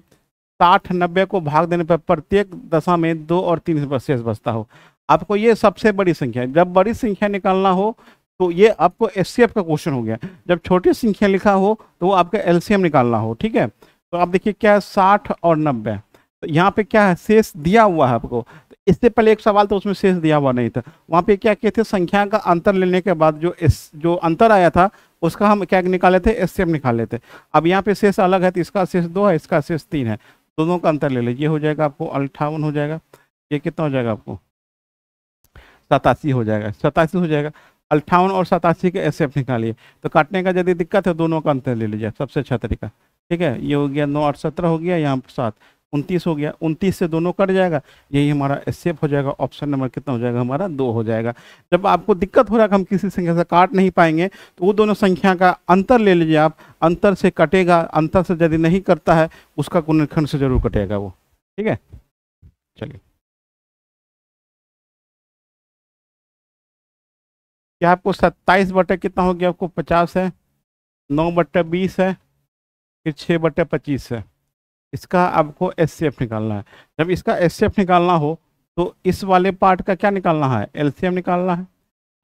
साठ नब्बे को भाग देने पर प्रत्येक दशा में दो और तीन शेष बचता हो आपको ये सबसे बड़ी संख्या जब बड़ी संख्या निकालना हो तो ये आपको एस का क्वेश्चन हो गया जब छोटी संख्या लिखा हो तो वो आपका एल निकालना हो ठीक है तो आप देखिए क्या है साठ और नब्बे तो यहाँ पे क्या है शेष दिया हुआ है आपको तो इससे पहले एक सवाल तो उसमें शेष दिया हुआ नहीं था वहाँ पे क्या कहते थे संख्या का अंतर लेने के बाद जो इस जो अंतर आया था उसका हम क्या निकाले थे एस निकाले थे अब यहाँ पे शेष अलग है तो इसका शेष दो है इसका शेष तीन है दोनों का अंतर ले लीजिए हो जाएगा आपको अट्ठावन हो जाएगा ये कितना हो जाएगा आपको सतासी हो जाएगा सतासी हो जाएगा अल्ठावन और सतासी के एस निकालिए तो काटने का यदि दिक्कत है दोनों का अंतर ले लीजिए सबसे अच्छा तरीका ठीक है ये हो गया नौ आठ सत्रह हो गया यहाँ सात उनतीस हो गया उनतीस से दोनों कट जाएगा यही हमारा एस्सेप हो जाएगा ऑप्शन नंबर कितना हो जाएगा हमारा दो हो जाएगा जब आपको दिक्कत हो रहा है कि हम किसी संख्या से काट नहीं पाएंगे तो वो दोनों संख्या का अंतर ले लीजिए आप अंतर से कटेगा अंतर से यदि नहीं करता है उसका गुणनखंड से जरूर कटेगा वो ठीक है चलिए क्या आपको सत्ताईस बटे कितना हो गया आपको पचास है नौ बटे बीस है फिर छः बटे पच्चीस है इसका आपको एस निकालना है जब इसका एस निकालना हो तो इस वाले पार्ट का क्या निकालना है एल निकालना है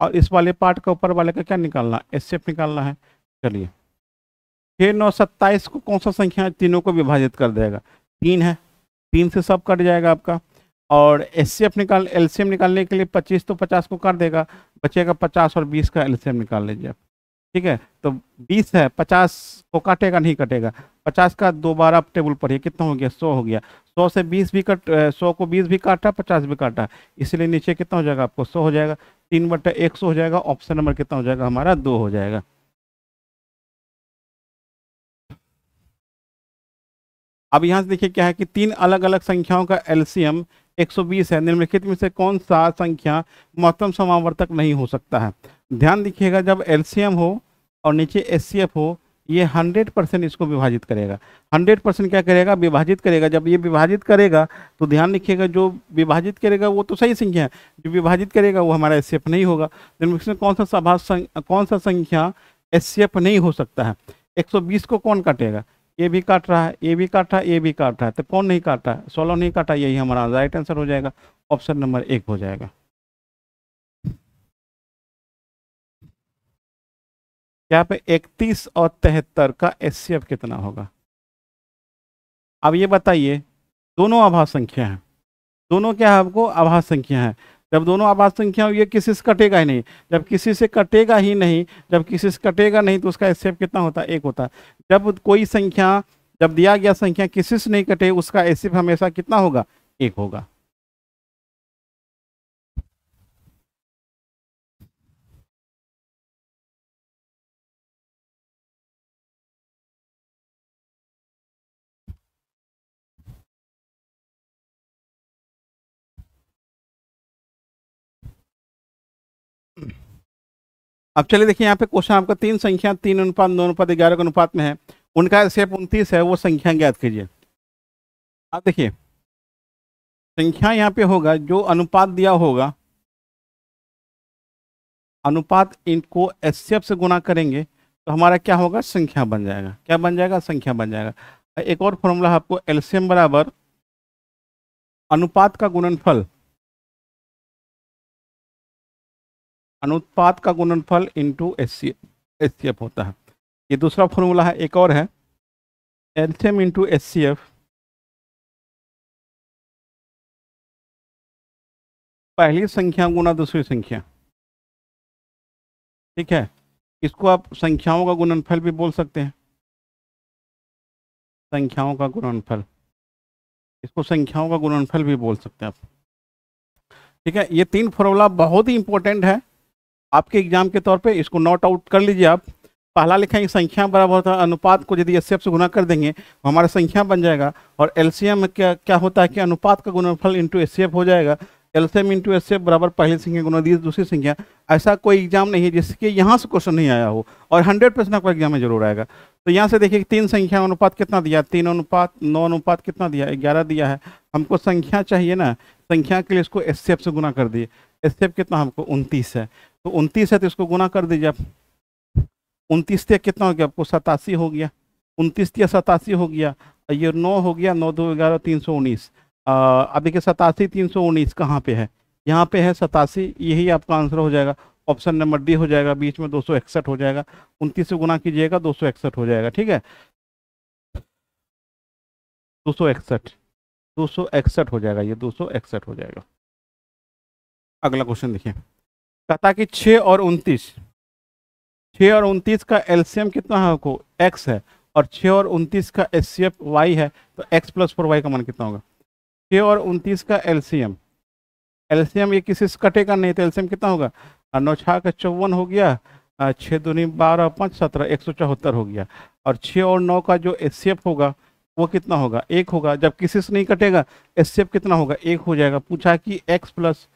और इस वाले पार्ट का ऊपर वाले का क्या निकालना है एस निकालना है चलिए छः नौ सत्ताईस को कौन सा संख्या है तीनों को विभाजित कर देगा तीन है तीन से सब कट जाएगा आपका और एस निकाल एल निकालने के लिए पच्चीस तो पचास को कर देगा बचेगा पचास और बीस का एल निकाल लीजिए आप ठीक है तो बीस है पचास को काटेगा नहीं कटेगा पचास का दोबारा टेबल पर ही कितना हो गया सौ हो गया सौ से बीस भी कट सौ को बीस भी काटा पचास भी काटा इसलिए नीचे कितना हो जाएगा आपको सौ हो जाएगा तीन बट्टे एक सौ हो जाएगा ऑप्शन नंबर कितना हो जाएगा हमारा दो हो जाएगा अब यहाँ से देखिए क्या है कि तीन अलग अलग संख्याओं का एलसीएम 120 है निम्नलिखित में से कौन सा संख्या महत्तम समावर्तक नहीं हो सकता है ध्यान दिखिएगा जब एल हो और नीचे एस हो ये 100 परसेंट इसको विभाजित करेगा 100 परसेंट क्या करेगा विभाजित करेगा जब ये विभाजित करेगा तो ध्यान रखिएगा जो विभाजित करेगा वो तो सही संख्या है जो विभाजित करेगा वो हमारा एस नहीं होगा में कौन सा सभा कौन सा संख्या एस नहीं हो सकता है 120 को कौन काटेगा ये भी काट रहा है ये भी काट रहा है ये भी काट रहा है तो कौन नहीं काटा है सोलह नहीं काटा यही हमारा राइट आंसर हो जाएगा ऑप्शन नंबर एक हो जाएगा यहाँ पे इकतीस और तिहत्तर का एस कितना होगा अब ये बताइए दोनों आभास संख्या हैं दोनों क्या है आपको आभास संख्या है जब दोनों आबाद संख्या हो ये किसी से कटेगा ही नहीं जब किसी से कटेगा ही नहीं जब किसी से कटेगा नहीं तो उसका एस कितना होता है एक होता है जब कोई संख्या जब दिया गया संख्या किसी से नहीं कटे उसका एस हमेशा कितना होगा एक होगा अब चलिए देखिए यहाँ पे क्वेश्चन आपका तीन संख्या तीन अनुपात दो अनुपात ग्यारह के अनुपात में है उनका सेप उनतीस है वो संख्या ज्ञात कीजिए आप देखिए संख्या यहाँ पे होगा जो अनुपात दिया होगा अनुपात इनको एस से गुना करेंगे तो हमारा क्या होगा संख्या बन जाएगा क्या बन जाएगा संख्या बन जाएगा एक और फॉर्मूला आपको एल्सियम बराबर अनुपात का गुणनफल अनुत्पाद का गुणनफल into S C C F होता है ये दूसरा फॉर्मूला है एक और है LCM into S C F पहली संख्या गुना दूसरी संख्या ठीक है इसको आप संख्याओं का गुणनफल भी बोल सकते हैं संख्याओं का गुणनफल इसको संख्याओं का गुणनफल भी बोल सकते हैं आप ठीक है ये तीन फॉर्मूला बहुत ही इंपॉर्टेंट है आपके एग्जाम के तौर पे इसको नोट आउट कर लीजिए आप पहला लिखेंगे संख्या बराबर होता है अनुपात को यदि एस से गुना कर देंगे तो हमारा संख्या बन जाएगा और एल में क्या क्या होता है कि अनुपात का गुणफल इंटू एस हो जाएगा L C M into S बराबर पहली संख्या गुना दी दूसरी संख्या ऐसा कोई एग्जाम नहीं है जिसके यहाँ से क्वेश्चन नहीं आया हो और हंड्रेड परसेंट आपका एग्जाम में जरूर आएगा तो यहाँ से देखिए तीन संख्या अनुपात कितना दिया तीन अनुपात नौ अनुपात कितना दिया ग्यारह दिया है हमको संख्या चाहिए ना संख्या के लिए इसको एस से गुना कर दिए एस कितना हमको उनतीस है तो उनतीस है तो इसको गुना कर दीजिए आप उनतीस तक कितना हो गया आपको सतासी हो गया उनतीस तिया सतासी हो गया ये नौ हो गया नौ दो ग्यारह तीन सौ उन्नीस अब देखिए सतासी तीन सौ उन्नीस कहाँ पे है यहाँ पे है सतासी यही आपका आंसर हो जाएगा ऑप्शन नंबर डी हो जाएगा बीच में दो सौ इकसठ हो जाएगा उनतीस से गुना कीजिएगा दो सौ इकसठ हो जाएगा ठीक है दो सौ इकसठ दो सौ इकसठ हो जाएगा ये दो सौ इकसठ हो जाएगा अगला क्वेश्चन देखिए कहता कि छः और उनतीस छः और उनतीस का एलसीएम कितना है आपको एक्स है और छः और उनतीस का एस सी एफ वाई है तो एक्स प्लस फोर वाई का मान कितना होगा छः और उनतीस का एलसीएम एल्शियम ये किसी से कटेगा नहीं तो एल्सियम कितना होगा हाँ, नौ छः का चौवन हो गया हाँ, छः दूनी बारह पाँच सत्रह एक सौ चौहत्तर हो गया और छः और नौ का जो एस सी एफ होगा वो कितना होगा एक होगा जब किसी से नहीं कटेगा एस सी एफ कितना होगा एक हो जाएगा पूछा कि एक्स प्लस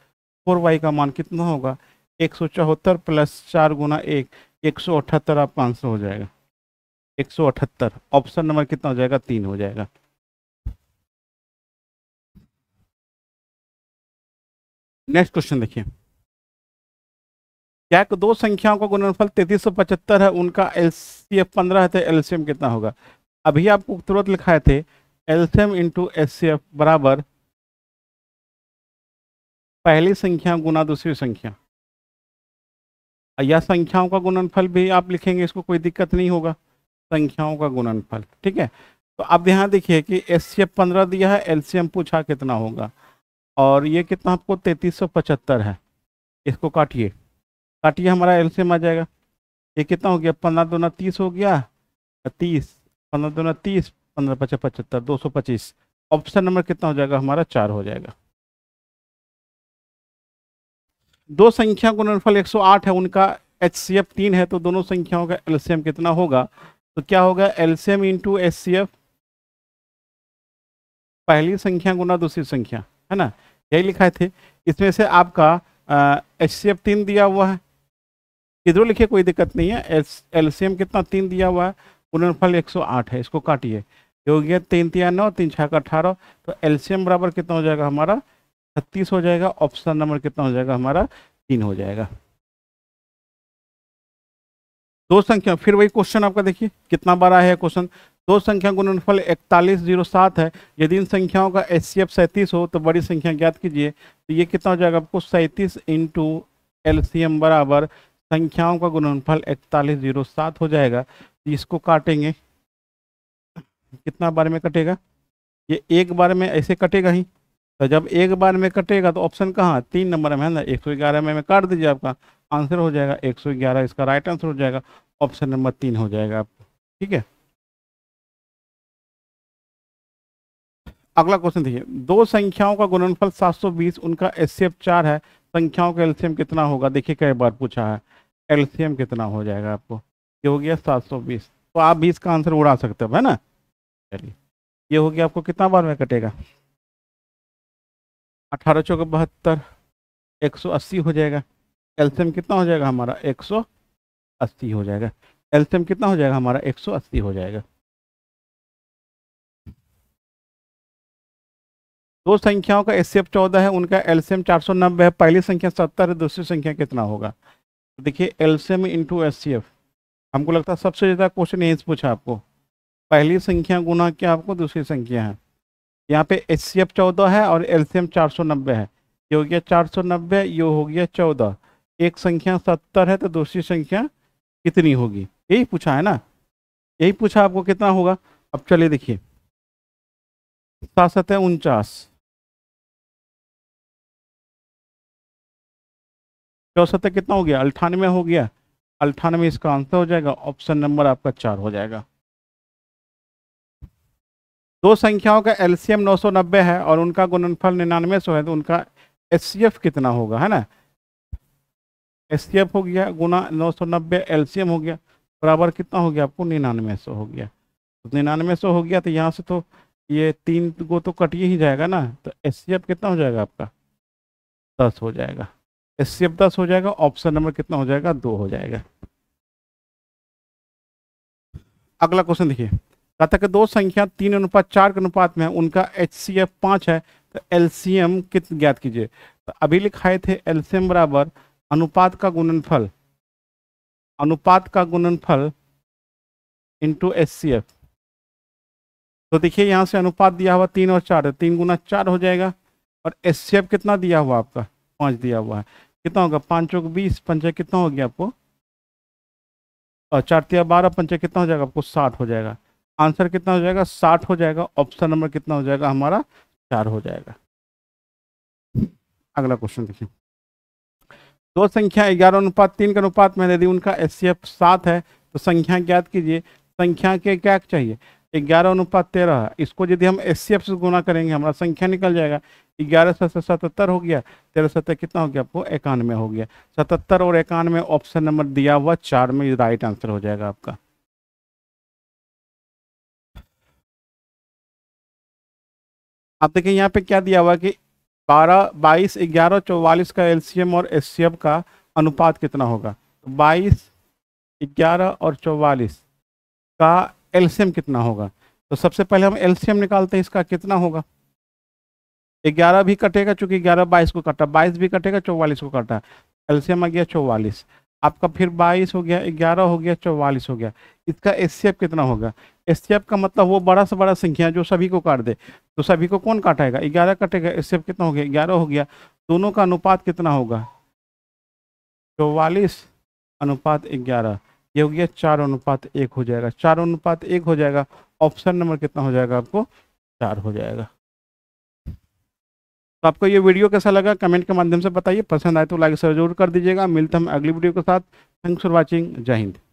फोर वाई का मान कितना होगा एक सौ चौहत्तर प्लस चार गुना एक एक सौ अठहत्तर आपका आंसर हो जाएगा एक सौ अठहत्तर ऑप्शन नंबर कितना हो जाएगा तीन हो जाएगा नेक्स्ट क्वेश्चन देखिए क्या दो संख्याओं का गुणनफल तैतीस सौ पचहत्तर है उनका एल सी एफ पंद्रह है तो एलसीएम कितना होगा अभी आपको तुरंत लिखाए थे एलसीएम इंटू एफ बराबर पहली संख्या गुना दूसरी संख्या या संख्याओं का गुणनफल भी आप लिखेंगे इसको कोई दिक्कत नहीं होगा संख्याओं का गुणनफल ठीक है तो अब यहाँ देखिए कि एस सी एफ पंद्रह दिया है एल पूछा कितना होगा और ये कितना आपको तैंतीस सौ पचहत्तर है इसको काटिए काटिए हमारा एल आ जाएगा ये कितना हो गया पंद्रह दो तीस हो गया तीस पंद्रह दो तीस पंद्रह पचास पचहत्तर दो सौ पच्चीस ऑप्शन नंबर कितना हो जाएगा हमारा चार हो जाएगा दो संख्या गुणनफल 108 है उनका एच सी एफ तीन है तो दोनों संख्याओं का एलसीएम कितना होगा तो क्या होगा LCM into H C F पहली संख्या गुना दूसरी संख्या है ना यही लिखा थे इसमें से आपका एच सी एफ तीन दिया हुआ है किधरों लिखिए कोई दिक्कत नहीं है एस एल कितना तीन दिया हुआ है गुणनफल आठ है इसको काटिए योग्य तीन तीन नौ तीन छः का अठारह तो एल बराबर कितना हो जाएगा हमारा छत्तीस हो जाएगा ऑप्शन नंबर कितना हो जाएगा हमारा तीन हो जाएगा दो संख्या फिर वही क्वेश्चन आपका देखिए कितना बार आया है क्वेश्चन दो संख्या गुणनफल इकतालीस जीरो सात है यदि इन संख्याओं का एस सी एफ सैंतीस हो तो बड़ी संख्या ज्ञात कीजिए तो ये कितना हो जाएगा आपको सैंतीस इंटू एल सी एम बराबर संख्याओं का गुणनफल इकतालीस जीरो सात हो जाएगा इसको काटेंगे कितना बार में कटेगा ये एक बार में ऐसे कटेगा ही तो जब एक बार में कटेगा तो ऑप्शन कहाँ तीन नंबर में है ना एक सौ ग्यारह में, में काट दीजिए आपका आंसर हो जाएगा एक सौ ग्यारह इसका राइट आंसर हो जाएगा ऑप्शन नंबर तीन हो जाएगा आपको ठीक है अगला क्वेश्चन देखिए दो संख्याओं का गुणनफल 720 उनका एफ चार है संख्याओं का एलसीएम कितना होगा देखिए कई बार पूछा है एलसीएम कितना हो जाएगा आपको ये हो गया 720 तो आप बीस का आंसर उड़ा सकते हो है ना चलिए ये हो गया आपको कितना बार में कटेगा अठारह चौके बहत्तर एक सौ अस्सी हो जाएगा एल्शियम कितना हो जाएगा हमारा एक सौ अस्सी हो जाएगा एल्शियम कितना हो जाएगा हमारा एक सौ अस्सी हो जाएगा दो संख्याओं का एस सी एफ चौदह है उनका एल्शियम चार सौ नब्बे है पहली संख्या सत्तर है दूसरी संख्या कितना होगा तो देखिए LCM into S C F हमको लगता है सबसे ज़्यादा क्वेश्चन यही से पूछा आपको पहली संख्या गुना क्या आपको दूसरी संख्या है यहाँ पे एच सी एफ चौदह है और एल सी एम चार सौ नब्बे है ये हो गया चार सौ नब्बे ये हो गया चौदह एक संख्या सत्तर है तो दूसरी संख्या कितनी होगी यही पूछा है ना यही पूछा आपको कितना होगा अब चलिए देखिए सात सतह उनचास चौसत कितना हो गया अल्ठानवे हो गया अल्ठानवे इसका आंसर हो जाएगा ऑप्शन नंबर आपका चार हो जाएगा दो संख्याओं का एलसीएम 990 है और उनका गुणनफल निन्यानवे सौ है तो उनका एस कितना होगा है ना एस हो गया गुना नौ सौ नब्बे एलसीएम हो गया बराबर कितना हो गया आपको निन्यानवे सौ हो गया तो निन्यानवे सौ हो गया तो यहाँ से तो ये तीन गो तो कट ही जाएगा ना तो एस कितना हो जाएगा आपका दस हो जाएगा एस सी दस हो जाएगा ऑप्शन नंबर कितना हो जाएगा दो हो जाएगा अगला क्वेश्चन देखिए घातक दो संख्या तीन अनुपात चार के अनुपात में उनका एच सी एफ पांच है तो एल सी एम कित ज्ञात कीजिए तो अभी लिखाए थे एल सी एम बराबर अनुपात का गुणनफल अनुपात का गुणनफल इंटू एच सी एफ तो देखिए यहाँ से अनुपात दिया हुआ तीन और चार है तीन गुना चार हो जाएगा और एस सी एफ कितना दिया हुआ आपका पाँच दिया हुआ है कितना होगा पाँच चौक बीस पंचाय कितना हो गया आपको और चार तिया बारह पंचाय कितना हो जाएगा आपको साठ हो जाएगा आंसर कितना हो जाएगा साठ हो जाएगा ऑप्शन नंबर कितना हो जाएगा हमारा चार हो जाएगा अगला क्वेश्चन देखिए दो संख्या ग्यारह अनुपात तीन के अनुपात में यदि उनका एस सी एफ सात है तो संख्या ज्ञात कीजिए संख्या के क्या चाहिए ग्यारह अनुपात तेरह इसको यदि हम एस सी एफ से गुना करेंगे हमारा संख्या निकल जाएगा ग्यारह सौ सतहत्तर हो गया तेरह सत्तर कितना हो गया आपको इक्यानवे हो गया सतहत्तर और इक्यानवे ऑप्शन नंबर दिया हुआ चार में राइट आंसर हो जाएगा आपका अब देखिए यहाँ पे क्या दिया हुआ कि बारह बाईस ग्यारह चौवालीस का एलसीएम और एस का अनुपात कितना होगा बाईस ग्यारह और चौवालीस का एलसीएम कितना होगा तो सबसे पहले हम एलसीएम निकालते हैं इसका कितना होगा ग्यारह भी कटेगा चूंकि ग्यारह बाईस को कटा बाईस भी कटेगा चौवालीस को कटा एलसीएम आ गया चौवालीस आपका फिर बाईस हो गया ग्यारह हो गया चौवालीस हो गया इसका एस कितना होगा एस का मतलब वो बड़ा से बड़ा संख्या जो सभी को काट दे तो सभी को कौन काटाएगा ग्यारह कटेगा एस कितना हो गया ग्यारह हो गया दोनों का अनुपात कितना होगा चौवालीस अनुपात ग्यारह ये हो गया चार अनुपात एक हो जाएगा चार अनुपात एक हो जाएगा ऑप्शन नंबर कितना हो जाएगा आपको चार हो जाएगा तो आपको ये वीडियो कैसा लगा कमेंट के माध्यम से बताइए पसंद आए तो लाइक जरूर कर दीजिएगा मिलते हम अगली वीडियो के साथ थैंक्स फॉर वॉचिंग जय हिंद